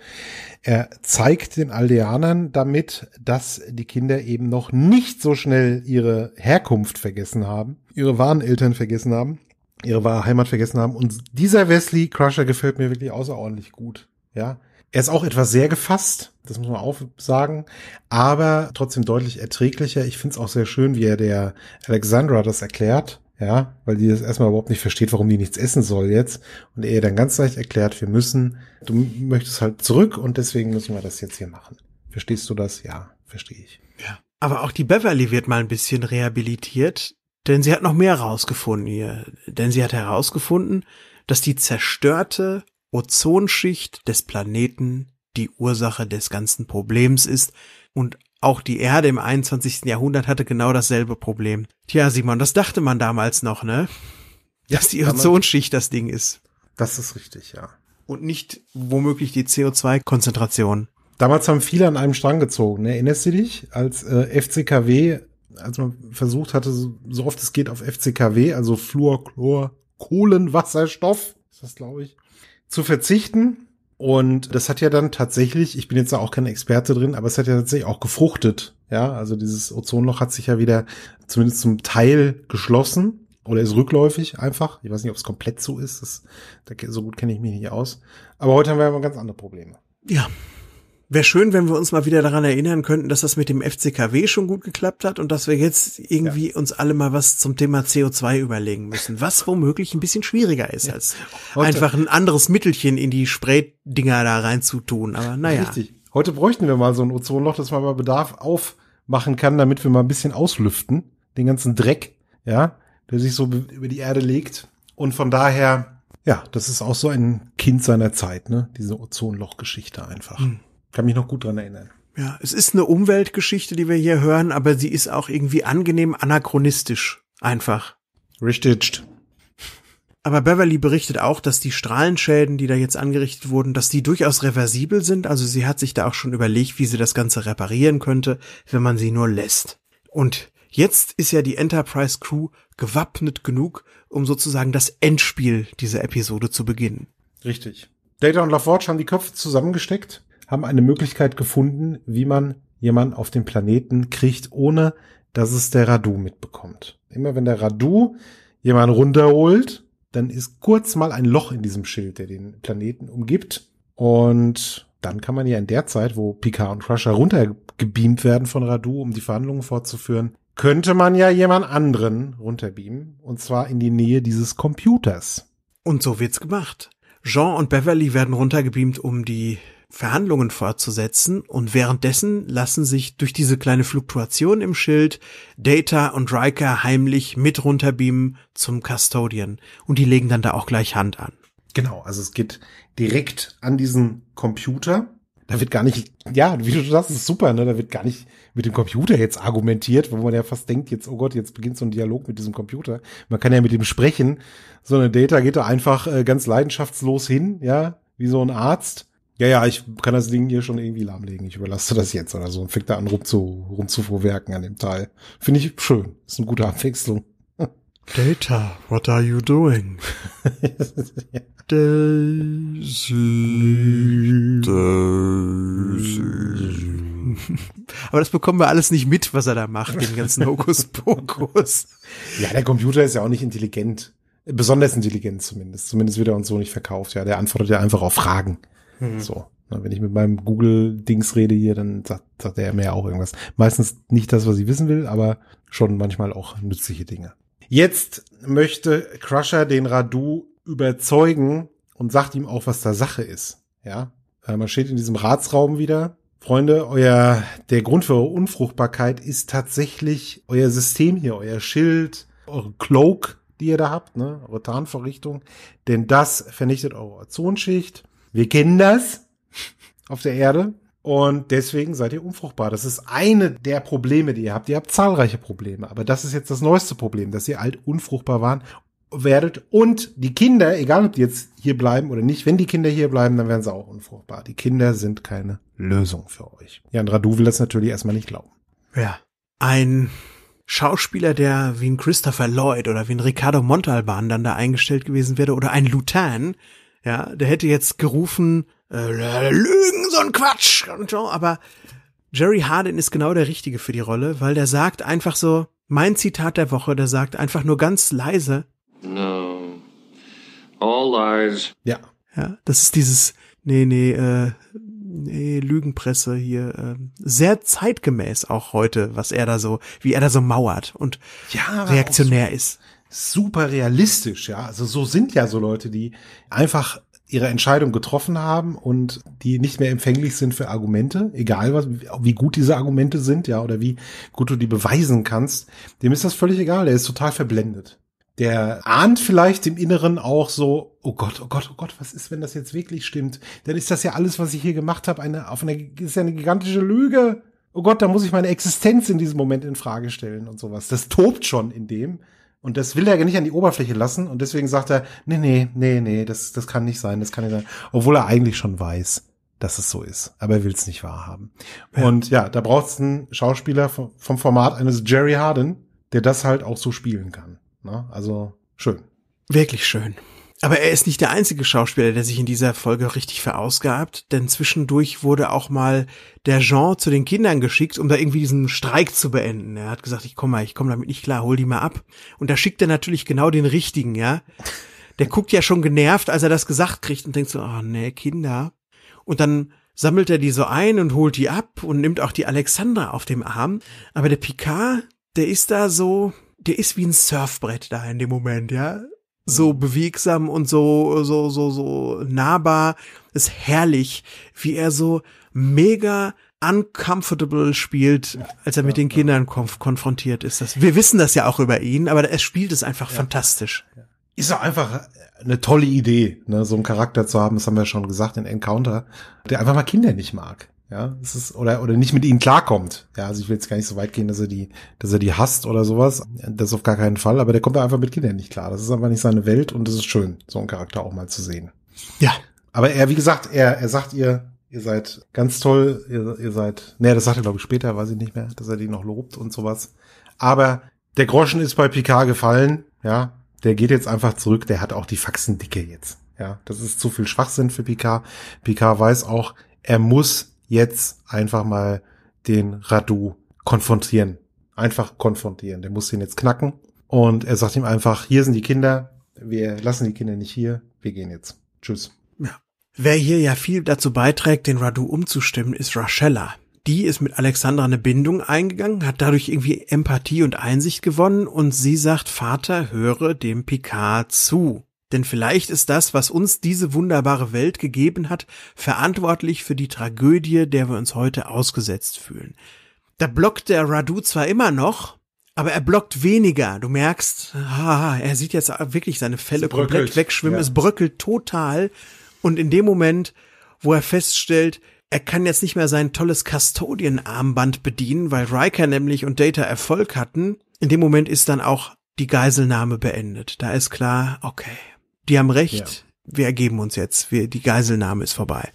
er zeigt den Aldeanern damit, dass die Kinder eben noch nicht so schnell ihre Herkunft vergessen haben, ihre wahren Eltern vergessen haben ihre wahre Heimat vergessen haben. Und dieser Wesley Crusher gefällt mir wirklich außerordentlich gut. Ja. Er ist auch etwas sehr gefasst, das muss man auch sagen, aber trotzdem deutlich erträglicher. Ich finde es auch sehr schön, wie er der Alexandra das erklärt, ja, weil die das erstmal überhaupt nicht versteht, warum die nichts essen soll jetzt. Und er dann ganz leicht erklärt, wir müssen, du möchtest halt zurück und deswegen müssen wir das jetzt hier machen. Verstehst du das? Ja, verstehe ich.
Ja. Aber auch die Beverly wird mal ein bisschen rehabilitiert denn sie hat noch mehr herausgefunden hier. Denn sie hat herausgefunden, dass die zerstörte Ozonschicht des Planeten die Ursache des ganzen Problems ist und auch die Erde im 21. Jahrhundert hatte genau dasselbe Problem. Tja, Simon, das dachte man damals noch, ne? Dass die Ozonschicht das Ding ist. Das ist richtig, ja. Und nicht womöglich die
CO2-Konzentration. Damals haben viele an einem Strang gezogen. Ne? Erinnerst du dich, als äh, FCKW als man versucht hatte, so oft es geht auf FCKW, also Fluor, Chlor, Kohlenwasserstoff, ist das glaube ich, zu verzichten. Und das hat ja dann tatsächlich, ich bin jetzt da auch kein Experte drin, aber es hat ja tatsächlich auch gefruchtet. Ja, also dieses Ozonloch hat sich ja wieder zumindest zum Teil geschlossen oder ist rückläufig einfach. Ich weiß nicht, ob es
komplett so ist. Das, so gut kenne ich mich nicht aus. Aber heute haben wir ja mal ganz andere Probleme. Ja, Wäre schön, wenn wir uns mal wieder daran erinnern könnten, dass das mit dem FCKW schon gut geklappt hat und dass wir jetzt irgendwie ja. uns alle mal was zum Thema CO2 überlegen müssen, was womöglich ein bisschen schwieriger ist, ja. als Heute. einfach ein anderes Mittelchen in die Spraydinger da reinzutun.
Aber naja. Richtig. Heute bräuchten wir mal so ein Ozonloch, das man bei Bedarf aufmachen kann, damit wir mal ein bisschen auslüften. Den ganzen Dreck, ja, der sich so über die Erde legt. Und von daher, ja, das ist auch so ein Kind seiner Zeit, ne? Diese Ozonloch-Geschichte einfach. Mhm. Kann mich noch gut dran erinnern.
Ja, es ist eine Umweltgeschichte, die wir hier hören, aber sie ist auch irgendwie angenehm anachronistisch. Einfach. Richtig. Aber Beverly berichtet auch, dass die Strahlenschäden, die da jetzt angerichtet wurden, dass die durchaus reversibel sind. Also sie hat sich da auch schon überlegt, wie sie das Ganze reparieren könnte, wenn man sie nur lässt. Und jetzt ist ja die Enterprise Crew gewappnet genug, um sozusagen das Endspiel dieser Episode zu beginnen. Richtig. Data und LaForge haben die Köpfe zusammengesteckt
haben eine Möglichkeit gefunden, wie man jemanden auf den Planeten kriegt, ohne dass es der Radu mitbekommt. Immer wenn der Radu jemanden runterholt, dann ist kurz mal ein Loch in diesem Schild, der den Planeten umgibt. Und dann kann man ja in der Zeit, wo Picard und Crusher runtergebeamt werden von Radu, um die Verhandlungen fortzuführen, könnte man ja jemand anderen runterbeamen. Und zwar in die Nähe dieses Computers.
Und so wird's gemacht. Jean und Beverly werden runtergebeamt, um die Verhandlungen fortzusetzen und währenddessen lassen sich durch diese kleine Fluktuation im Schild Data und Riker heimlich mit runterbeamen zum Custodian und die legen dann da auch gleich Hand an. Genau, also es geht direkt an diesen Computer.
Da wird gar nicht, ja, wie du sagst, ist super, ne? Da wird gar nicht mit dem Computer jetzt argumentiert, wo man ja fast denkt, jetzt, oh Gott, jetzt beginnt so ein Dialog mit diesem Computer. Man kann ja mit ihm sprechen. So eine Data geht da einfach äh, ganz leidenschaftslos hin, ja, wie so ein Arzt ja, ja, ich kann das Ding hier schon irgendwie lahmlegen. Ich überlasse das jetzt oder so und fängt da an rum zu, rum zu vorwerken an dem Teil. Finde ich schön. Ist eine gute Abwechslung.
Data, what are you doing? Daisy. Daisy. Aber das bekommen wir alles nicht mit, was er da macht, den ganzen Hokuspokus.
ja, der Computer ist
ja auch nicht intelligent.
Besonders intelligent zumindest. Zumindest wird er uns so nicht verkauft. Ja, der antwortet ja einfach auf Fragen. Mhm. So. Ne, wenn ich mit meinem Google-Dings rede hier, dann sagt, sagt er mir ja auch irgendwas. Meistens nicht das, was ich wissen will, aber schon manchmal auch nützliche Dinge. Jetzt möchte Crusher den Radu überzeugen und sagt ihm auch, was da Sache ist. Ja, äh, man steht in diesem Ratsraum wieder. Freunde, euer, der Grund für eure Unfruchtbarkeit ist tatsächlich euer System hier, euer Schild, eure Cloak, die ihr da habt, ne, eure Tarnverrichtung. Denn das vernichtet eure Ozonschicht wir kennen das auf der Erde. Und deswegen seid ihr unfruchtbar. Das ist eine der Probleme, die ihr habt. Ihr habt zahlreiche Probleme, aber das ist jetzt das neueste Problem, dass ihr alt unfruchtbar waren werdet und die Kinder, egal ob die jetzt hier bleiben oder nicht, wenn die Kinder hier bleiben, dann werden sie auch unfruchtbar. Die Kinder sind keine Lösung für euch. Jandra, du will das natürlich erstmal nicht glauben.
Ja. Ein Schauspieler, der wie ein Christopher Lloyd oder wie ein Ricardo Montalban dann da eingestellt gewesen wäre oder ein Lutan, ja, der hätte jetzt gerufen, äh, Lügen, so ein Quatsch. Und so, aber Jerry Hardin ist genau der Richtige für die Rolle, weil der sagt einfach so, mein Zitat der Woche, der sagt einfach nur ganz leise.
No. All lies. Ja.
Ja, das ist dieses, nee, nee, äh, nee, Lügenpresse hier, äh, sehr zeitgemäß auch heute, was er da so, wie er da so mauert und ja, reaktionär so, ist super realistisch, ja. Also so
sind ja so Leute, die einfach ihre Entscheidung getroffen haben und die nicht mehr empfänglich sind für Argumente, egal was, wie gut diese Argumente sind, ja, oder wie gut du die beweisen kannst, dem ist das völlig egal, der ist total verblendet. Der ahnt vielleicht im Inneren auch so, oh Gott, oh Gott, oh Gott, was ist, wenn das jetzt wirklich stimmt? Dann ist das ja alles, was ich hier gemacht habe, eine, auf einer, ist ja eine gigantische Lüge. Oh Gott, da muss ich meine Existenz in diesem Moment in Frage stellen und sowas. Das tobt schon in dem. Und das will er ja nicht an die Oberfläche lassen und deswegen sagt er, nee, nee, nee, nee, das, das kann nicht sein, das kann nicht sein. Obwohl er eigentlich schon weiß, dass es so ist. Aber er will es nicht wahrhaben. Ja. Und ja, da braucht es einen Schauspieler vom, vom Format eines Jerry
Harden, der das halt auch so spielen kann. Ne? Also schön. Wirklich schön. Aber er ist nicht der einzige Schauspieler, der sich in dieser Folge richtig verausgabt, denn zwischendurch wurde auch mal der Jean zu den Kindern geschickt, um da irgendwie diesen Streik zu beenden. Er hat gesagt, ich komme mal, ich komme damit nicht klar, hol die mal ab. Und da schickt er natürlich genau den richtigen, ja. Der guckt ja schon genervt, als er das gesagt kriegt und denkt so, oh nee, Kinder. Und dann sammelt er die so ein und holt die ab und nimmt auch die Alexandra auf dem Arm. Aber der Picard, der ist da so, der ist wie ein Surfbrett da in dem Moment, ja so bewegsam und so, so, so, so nahbar. Ist herrlich, wie er so mega uncomfortable spielt, als er mit den Kindern konf konfrontiert ist. Das, wir wissen das ja auch über ihn, aber er spielt es einfach ja. fantastisch. Ist auch einfach
eine tolle Idee, ne, so einen Charakter zu haben, das haben wir schon gesagt in Encounter, der einfach mal Kinder nicht mag. Ja, es ist, oder, oder nicht mit ihnen klarkommt. Ja, also ich will jetzt gar nicht so weit gehen, dass er die, dass er die hasst oder sowas. Das auf gar keinen Fall. Aber der kommt da einfach mit Kindern nicht klar. Das ist einfach nicht seine Welt und das ist schön, so einen Charakter auch mal zu sehen. Ja. Aber er, wie gesagt, er, er sagt ihr, ihr seid ganz toll, ihr, ihr seid, nee, das sagt er glaube ich später, weiß ich nicht mehr, dass er die noch lobt und sowas. Aber der Groschen ist bei Picard gefallen, ja. Der geht jetzt einfach zurück, der hat auch die Faxendicke jetzt. Ja, das ist zu viel Schwachsinn für Picard. Picard weiß auch, er muss jetzt einfach mal den Radu konfrontieren. Einfach konfrontieren. Der muss ihn jetzt knacken. Und er sagt ihm einfach, hier sind die Kinder, wir lassen die
Kinder nicht hier, wir gehen jetzt. Tschüss. Ja. Wer hier ja viel dazu beiträgt, den Radu umzustimmen, ist Rachella. Die ist mit Alexandra eine Bindung eingegangen, hat dadurch irgendwie Empathie und Einsicht gewonnen und sie sagt, Vater, höre dem Picard zu. Denn vielleicht ist das, was uns diese wunderbare Welt gegeben hat, verantwortlich für die Tragödie, der wir uns heute ausgesetzt fühlen. Da blockt der Radu zwar immer noch, aber er blockt weniger. Du merkst, ah, er sieht jetzt wirklich seine Fälle komplett wegschwimmen. Ja. Es bröckelt total. Und in dem Moment, wo er feststellt, er kann jetzt nicht mehr sein tolles Custodian-Armband bedienen, weil Riker nämlich und Data Erfolg hatten, in dem Moment ist dann auch die Geiselnahme beendet. Da ist klar, okay, die haben recht, ja. wir ergeben uns jetzt, wir, die Geiselnahme ist vorbei.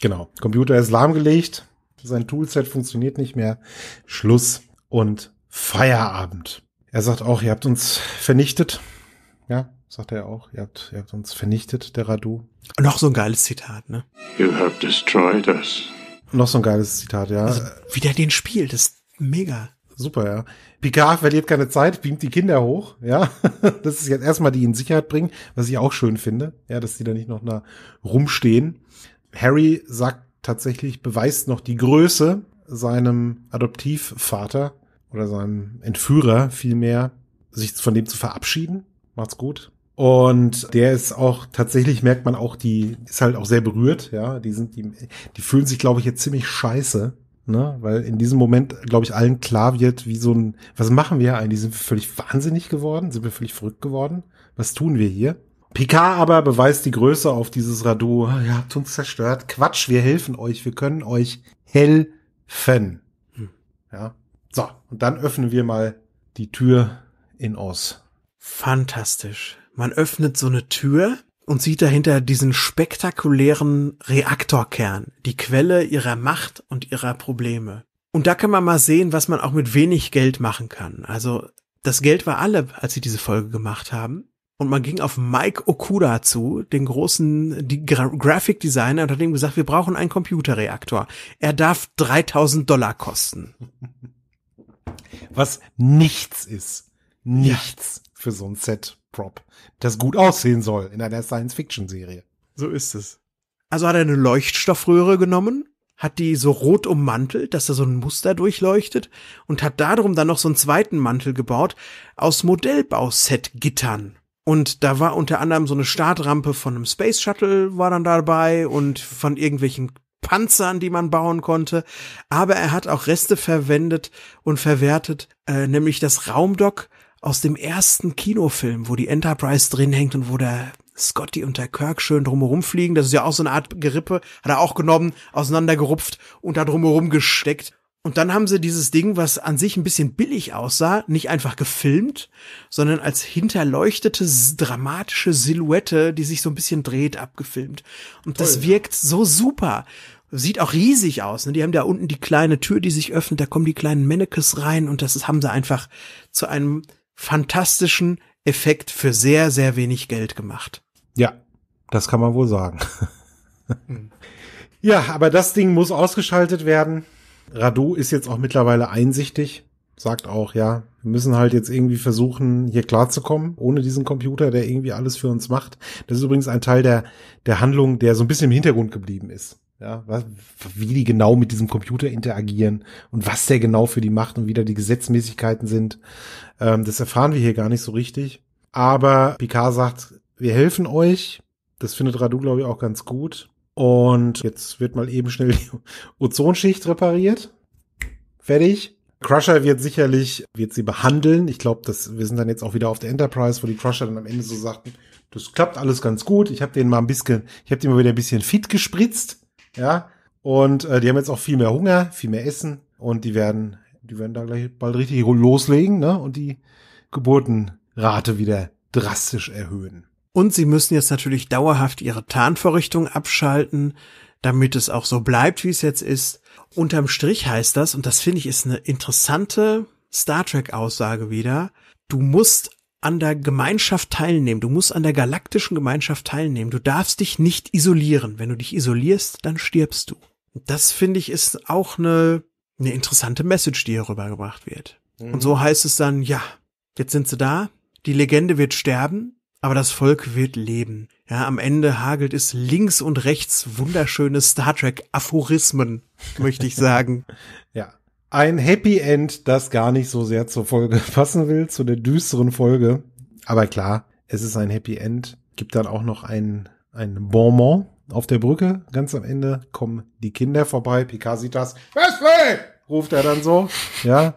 Genau, Computer ist
lahmgelegt, sein Toolset funktioniert nicht mehr, Schluss und Feierabend. Er sagt auch, ihr habt uns vernichtet. Ja, sagt er auch, ihr habt, ihr habt uns vernichtet, der Radu. noch so ein geiles Zitat, ne?
You have destroyed us.
Noch so ein geiles
Zitat, ja. Also, wie der den spielt, ist mega
super, ja. Picard verliert keine Zeit, beamt die Kinder hoch, ja. das ist jetzt erstmal die in Sicherheit bringen, was ich auch schön finde, ja, dass die da nicht noch da rumstehen. Harry sagt tatsächlich, beweist noch die Größe seinem Adoptivvater oder seinem Entführer vielmehr, sich von dem zu verabschieden. Macht's gut. Und der ist auch tatsächlich merkt man auch, die ist halt auch sehr berührt, ja. Die sind, die, die fühlen sich, glaube ich, jetzt ziemlich scheiße, Ne? Weil in diesem Moment, glaube ich, allen klar wird, wie so ein, was machen wir eigentlich? Sind wir völlig wahnsinnig geworden? Sind wir völlig verrückt geworden? Was tun wir hier? Picard aber beweist die Größe auf dieses Radu. Ja, habt uns zerstört. Quatsch, wir helfen euch. Wir können euch helfen. Hm. Ja. So, und dann öffnen wir mal
die Tür in Oz. Fantastisch. Man öffnet so eine Tür und sieht dahinter diesen spektakulären Reaktorkern, die Quelle ihrer Macht und ihrer Probleme. Und da kann man mal sehen, was man auch mit wenig Geld machen kann. Also das Geld war alle, als sie diese Folge gemacht haben. Und man ging auf Mike Okuda zu, den großen Gra Graphic Designer, und hat ihm gesagt, wir brauchen einen Computerreaktor. Er darf 3000 Dollar kosten. Was
nichts ist. Nichts ja. für so ein Set. Prop, das gut aussehen soll in
einer Science-Fiction-Serie. So ist es. Also hat er eine Leuchtstoffröhre genommen, hat die so rot ummantelt, dass da so ein Muster durchleuchtet und hat darum dann noch so einen zweiten Mantel gebaut aus Modellbauset-Gittern. Und da war unter anderem so eine Startrampe von einem Space Shuttle war dann dabei und von irgendwelchen Panzern, die man bauen konnte. Aber er hat auch Reste verwendet und verwertet, äh, nämlich das Raumdock aus dem ersten Kinofilm, wo die Enterprise drin hängt und wo der Scotty und der Kirk schön drumherum fliegen. Das ist ja auch so eine Art Gerippe. Hat er auch genommen, auseinandergerupft und da drumherum gesteckt. Und dann haben sie dieses Ding, was an sich ein bisschen billig aussah, nicht einfach gefilmt, sondern als hinterleuchtete, dramatische Silhouette, die sich so ein bisschen dreht, abgefilmt. Und Toll, das wirkt so super. Sieht auch riesig aus. Ne? Die haben da unten die kleine Tür, die sich öffnet, da kommen die kleinen Mannekes rein und das haben sie einfach zu einem fantastischen Effekt für sehr, sehr wenig Geld gemacht.
Ja, das kann man wohl sagen.
Hm. Ja, aber das Ding muss
ausgeschaltet werden. Radu ist jetzt auch mittlerweile einsichtig, sagt auch, ja, wir müssen halt jetzt irgendwie versuchen, hier klarzukommen, ohne diesen Computer, der irgendwie alles für uns macht. Das ist übrigens ein Teil der, der Handlung, der so ein bisschen im Hintergrund geblieben ist. Ja, was, wie die genau mit diesem Computer interagieren und was der genau für die macht und wie da die Gesetzmäßigkeiten sind. Ähm, das erfahren wir hier gar nicht so richtig. Aber Picard sagt, wir helfen euch. Das findet Radu, glaube ich, auch ganz gut. Und jetzt wird mal eben schnell die Ozonschicht repariert. Fertig. Crusher wird sicherlich, wird sie behandeln. Ich glaube, dass wir sind dann jetzt auch wieder auf der Enterprise, wo die Crusher dann am Ende so sagten, das klappt alles ganz gut. Ich habe den mal ein bisschen, ich habe den mal wieder ein bisschen fit gespritzt. Ja. Und äh, die haben jetzt auch viel mehr Hunger, viel mehr Essen und die werden, die werden da gleich bald richtig loslegen,
ne? Und die Geburtenrate wieder drastisch erhöhen. Und sie müssen jetzt natürlich dauerhaft ihre Tarnvorrichtung abschalten, damit es auch so bleibt, wie es jetzt ist. Unterm Strich heißt das, und das finde ich ist eine interessante Star Trek Aussage wieder, du musst an der Gemeinschaft teilnehmen. Du musst an der galaktischen Gemeinschaft teilnehmen. Du darfst dich nicht isolieren. Wenn du dich isolierst, dann stirbst du. Das finde ich ist auch eine, eine interessante Message, die hier rübergebracht wird. Mhm. Und so mhm. heißt es dann, ja, jetzt sind sie da. Die Legende wird sterben, aber das Volk wird leben. Ja, am Ende hagelt es links und rechts wunderschöne Star Trek Aphorismen, möchte ich sagen.
ja ein Happy End, das gar nicht so sehr zur Folge passen will, zu der düsteren Folge. Aber klar, es ist ein Happy End. Gibt dann auch noch ein, ein Bonbon auf der Brücke. Ganz am Ende kommen die Kinder vorbei. Picard sieht das. Wesley! ruft er dann so. Ja.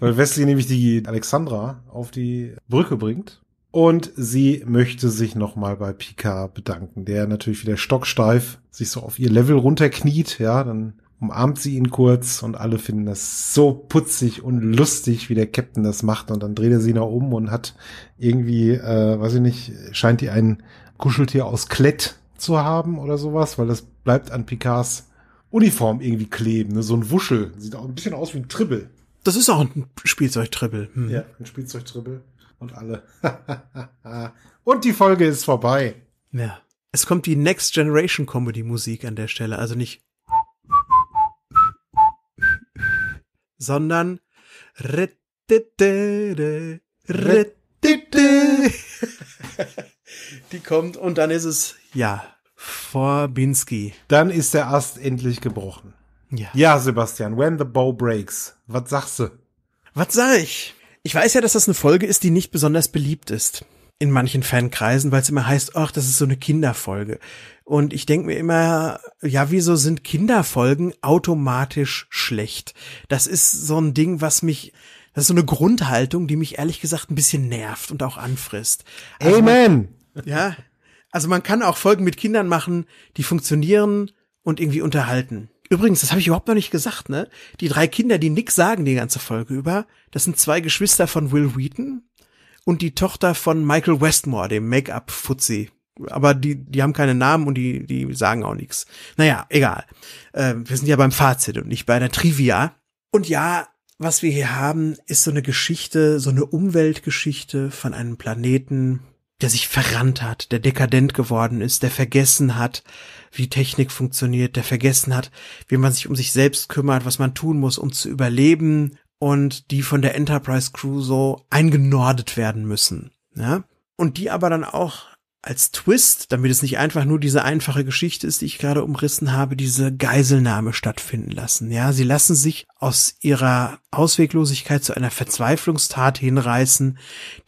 Weil Wesley nämlich die Alexandra auf die Brücke bringt. Und sie möchte sich nochmal bei Picard bedanken, der natürlich wieder stocksteif sich so auf ihr Level runterkniet. Ja, dann umarmt sie ihn kurz und alle finden das so putzig und lustig, wie der Captain das macht. Und dann dreht er sie nach oben und hat irgendwie, äh, weiß ich nicht, scheint die ein Kuscheltier aus Klett zu haben oder sowas, weil das bleibt an Picards Uniform irgendwie kleben. Ne? So ein Wuschel. Sieht auch ein bisschen aus wie ein Tribbel. Das ist auch ein Spielzeugtribbel. Hm. Ja, ein Spielzeugtribbel.
Und alle. und die Folge ist vorbei. Ja. Es kommt die Next Generation Comedy Musik an der Stelle. Also nicht sondern die kommt und dann ist es, ja,
Forbinski. Dann ist der Ast endlich
gebrochen. Ja. ja, Sebastian, when the bow breaks, was sagst du? Was sag ich? Ich weiß ja, dass das eine Folge ist, die nicht besonders beliebt ist in manchen Fankreisen, weil es immer heißt, ach, das ist so eine Kinderfolge. Und ich denke mir immer, ja, wieso sind Kinderfolgen automatisch schlecht? Das ist so ein Ding, was mich, das ist so eine Grundhaltung, die mich ehrlich gesagt ein bisschen nervt und auch anfrisst. Also Amen! Man, ja. Also man kann auch Folgen mit Kindern machen, die funktionieren und irgendwie unterhalten. Übrigens, das habe ich überhaupt noch nicht gesagt, ne? Die drei Kinder, die nix sagen die ganze Folge über, das sind zwei Geschwister von Will Wheaton, und die Tochter von Michael Westmore, dem Make-up-Fuzzi. Aber die, die haben keine Namen und die, die sagen auch nichts. Naja, egal. Äh, wir sind ja beim Fazit und nicht bei der Trivia. Und ja, was wir hier haben, ist so eine Geschichte, so eine Umweltgeschichte von einem Planeten, der sich verrannt hat, der dekadent geworden ist, der vergessen hat, wie Technik funktioniert, der vergessen hat, wie man sich um sich selbst kümmert, was man tun muss, um zu überleben und die von der Enterprise Crew so eingenordet werden müssen. Ja? Und die aber dann auch als Twist, damit es nicht einfach nur diese einfache Geschichte ist, die ich gerade umrissen habe, diese Geiselnahme stattfinden lassen. Ja, sie lassen sich aus ihrer Ausweglosigkeit zu einer Verzweiflungstat hinreißen,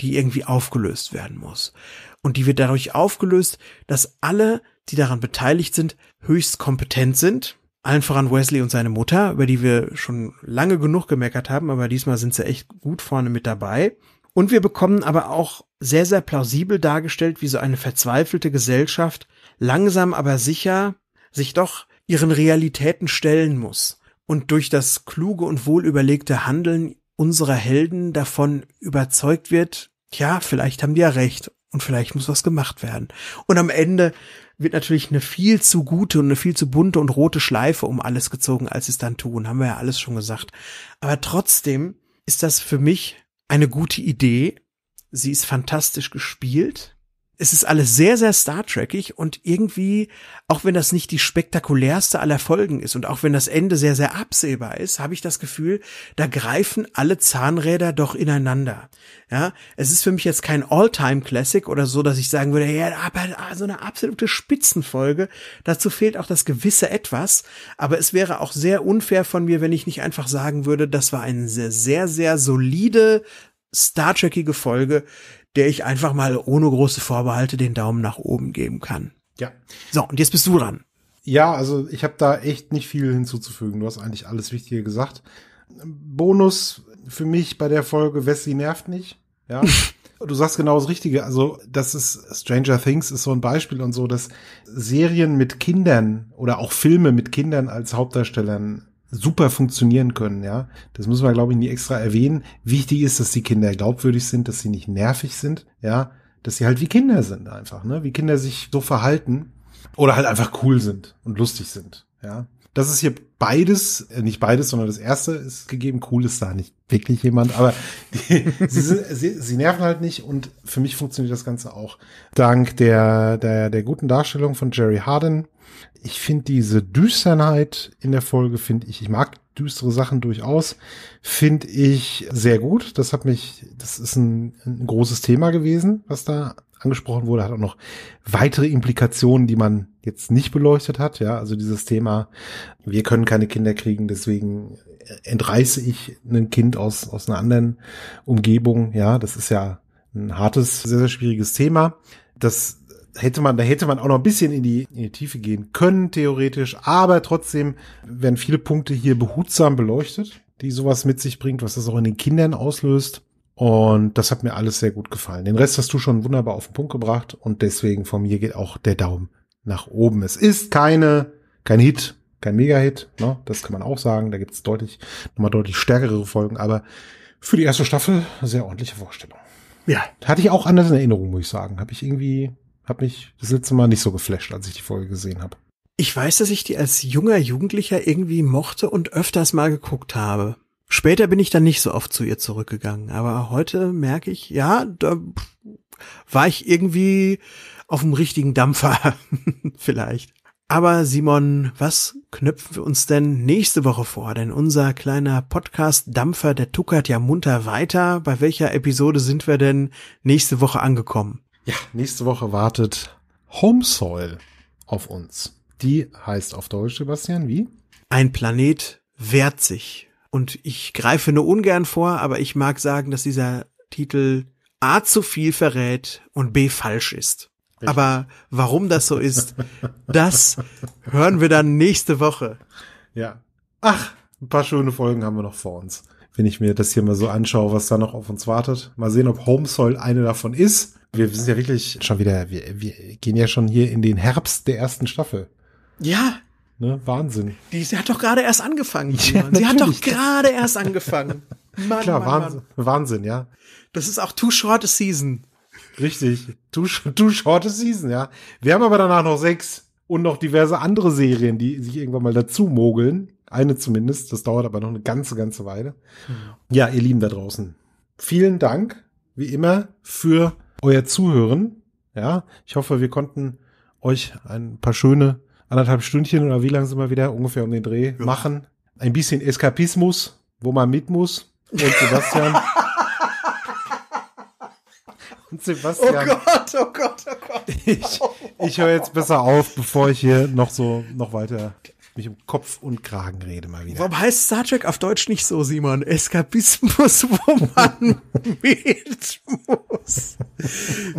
die irgendwie aufgelöst werden muss. Und die wird dadurch aufgelöst, dass alle, die daran beteiligt sind, höchst kompetent sind, allen voran Wesley und seine Mutter, über die wir schon lange genug gemeckert haben, aber diesmal sind sie echt gut vorne mit dabei. Und wir bekommen aber auch sehr, sehr plausibel dargestellt, wie so eine verzweifelte Gesellschaft langsam aber sicher sich doch ihren Realitäten stellen muss und durch das kluge und wohlüberlegte Handeln unserer Helden davon überzeugt wird, ja, vielleicht haben die ja recht und vielleicht muss was gemacht werden. Und am Ende wird natürlich eine viel zu gute und eine viel zu bunte und rote Schleife um alles gezogen, als sie es dann tun. Haben wir ja alles schon gesagt. Aber trotzdem ist das für mich eine gute Idee. Sie ist fantastisch gespielt es ist alles sehr, sehr Star Trekig und irgendwie, auch wenn das nicht die spektakulärste aller Folgen ist und auch wenn das Ende sehr, sehr absehbar ist, habe ich das Gefühl, da greifen alle Zahnräder doch ineinander. Ja, es ist für mich jetzt kein All-Time-Classic oder so, dass ich sagen würde, ja, aber so eine absolute Spitzenfolge. Dazu fehlt auch das gewisse etwas. Aber es wäre auch sehr unfair von mir, wenn ich nicht einfach sagen würde, das war eine sehr, sehr, sehr solide Star Trekige Folge, der ich einfach mal ohne große Vorbehalte den Daumen nach oben geben kann. Ja. So, und jetzt bist du dran. Ja, also ich habe da echt nicht
viel hinzuzufügen. Du hast eigentlich alles Wichtige gesagt. Bonus für mich bei der Folge, Wesley nervt nicht. Ja. du sagst genau das Richtige. Also, das ist Stranger Things ist so ein Beispiel und so, dass Serien mit Kindern oder auch Filme mit Kindern als Hauptdarstellern super funktionieren können, ja. Das muss man, glaube ich, nie extra erwähnen. Wichtig ist, dass die Kinder glaubwürdig sind, dass sie nicht nervig sind, ja. Dass sie halt wie Kinder sind einfach, ne? Wie Kinder sich so verhalten oder halt einfach cool sind und lustig sind, ja. Das ist hier beides, äh, nicht beides, sondern das erste ist gegeben. Cool ist da nicht wirklich jemand, aber die, sie, sie, sie, nerven halt nicht und für mich funktioniert das Ganze auch. Dank der, der, der guten Darstellung von Jerry Harden ich finde diese Düsternheit in der Folge, finde ich, ich mag düstere Sachen durchaus, finde ich sehr gut. Das hat mich, das ist ein, ein großes Thema gewesen, was da angesprochen wurde, hat auch noch weitere Implikationen, die man jetzt nicht beleuchtet hat. Ja, also dieses Thema, wir können keine Kinder kriegen, deswegen entreiße ich ein Kind aus, aus einer anderen Umgebung. Ja, das ist ja ein hartes, sehr, sehr schwieriges Thema. Das hätte man, da hätte man auch noch ein bisschen in die, in die Tiefe gehen können, theoretisch. Aber trotzdem werden viele Punkte hier behutsam beleuchtet, die sowas mit sich bringt, was das auch in den Kindern auslöst. Und das hat mir alles sehr gut gefallen. Den Rest hast du schon wunderbar auf den Punkt gebracht und deswegen von mir geht auch der Daumen nach oben. Es ist keine, kein Hit, kein Mega-Hit, ne? das kann man auch sagen. Da gibt's deutlich, nochmal deutlich stärkere Folgen, aber für die erste Staffel sehr ordentliche Vorstellung. Ja. Hatte ich auch anders in Erinnerung, muss ich sagen. Habe ich irgendwie hat
mich das letzte Mal nicht so geflasht, als ich die Folge gesehen habe. Ich weiß, dass ich die als junger Jugendlicher irgendwie mochte und öfters mal geguckt habe. Später bin ich dann nicht so oft zu ihr zurückgegangen, aber heute merke ich, ja, da war ich irgendwie auf dem richtigen Dampfer, vielleicht. Aber Simon, was knöpfen wir uns denn nächste Woche vor? Denn unser kleiner Podcast-Dampfer, der tuckert ja munter weiter. Bei welcher Episode sind wir denn nächste Woche angekommen? Ja, nächste Woche wartet Home Soil auf uns. Die heißt auf Deutsch, Sebastian, wie? Ein Planet wehrt sich. Und ich greife nur ungern vor, aber ich mag sagen, dass dieser Titel A zu viel verrät und B falsch ist. Richtig. Aber warum das so ist, das hören wir dann nächste Woche.
Ja. Ach, ein paar schöne Folgen haben wir noch vor uns. Wenn ich mir das hier mal so anschaue, was da noch auf uns wartet. Mal sehen, ob Homesoil eine davon ist. Wir sind ja wirklich schon wieder, wir, wir gehen ja schon hier in den Herbst der ersten Staffel. Ja. Ne? Wahnsinn.
Die, sie hat doch gerade erst angefangen. Ja, sie hat doch gerade erst angefangen. Mann, Klar, Mann, Wahnsinn, Mann. Wahnsinn, ja. Das ist auch too short a season. Richtig, too, too short a season,
ja. Wir haben aber danach noch sechs und noch diverse andere Serien, die sich irgendwann mal dazu mogeln. Eine zumindest, das dauert aber noch eine ganze, ganze Weile. Hm. Ja, ihr Lieben da draußen, vielen Dank, wie immer, für euer Zuhören. Ja, ich hoffe, wir konnten euch ein paar schöne anderthalb Stündchen oder wie lang sind wir wieder ungefähr um den Dreh ja. machen. Ein bisschen Eskapismus, wo man mit muss. Und Sebastian.
und Sebastian. Oh Gott, oh Gott, oh Gott. Ich, ich
höre jetzt besser auf, bevor ich hier noch so noch weiter mich im Kopf und Kragen rede
mal wieder. Warum heißt Star Trek auf Deutsch nicht so, Simon? Eskapismus, wo man mit muss.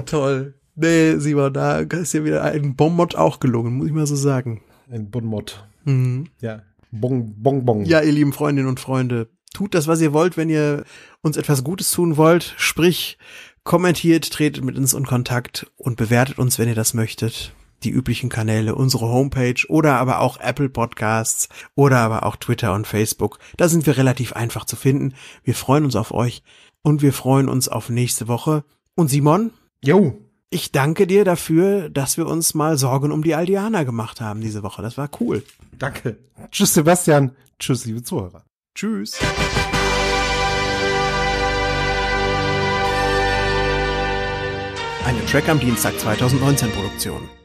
Toll. Nee, Simon, da ist ja wieder ein Bonmot auch gelungen, muss ich mal so sagen. Ein Bonmot. Mhm. Ja. Bon, bon, bon. Ja, ihr lieben Freundinnen und Freunde, tut das, was ihr wollt, wenn ihr uns etwas Gutes tun wollt, sprich, kommentiert, tretet mit uns in Kontakt und bewertet uns, wenn ihr das möchtet die üblichen Kanäle, unsere Homepage oder aber auch Apple Podcasts oder aber auch Twitter und Facebook. Da sind wir relativ einfach zu finden. Wir freuen uns auf euch und wir freuen uns auf nächste Woche. Und Simon? Jo. Ich danke dir dafür, dass wir uns mal Sorgen um die Aldianer gemacht haben diese Woche. Das war cool. Danke. Tschüss, Sebastian. Tschüss, liebe Zuhörer. Tschüss. Eine Track am Dienstag 2019
Produktion.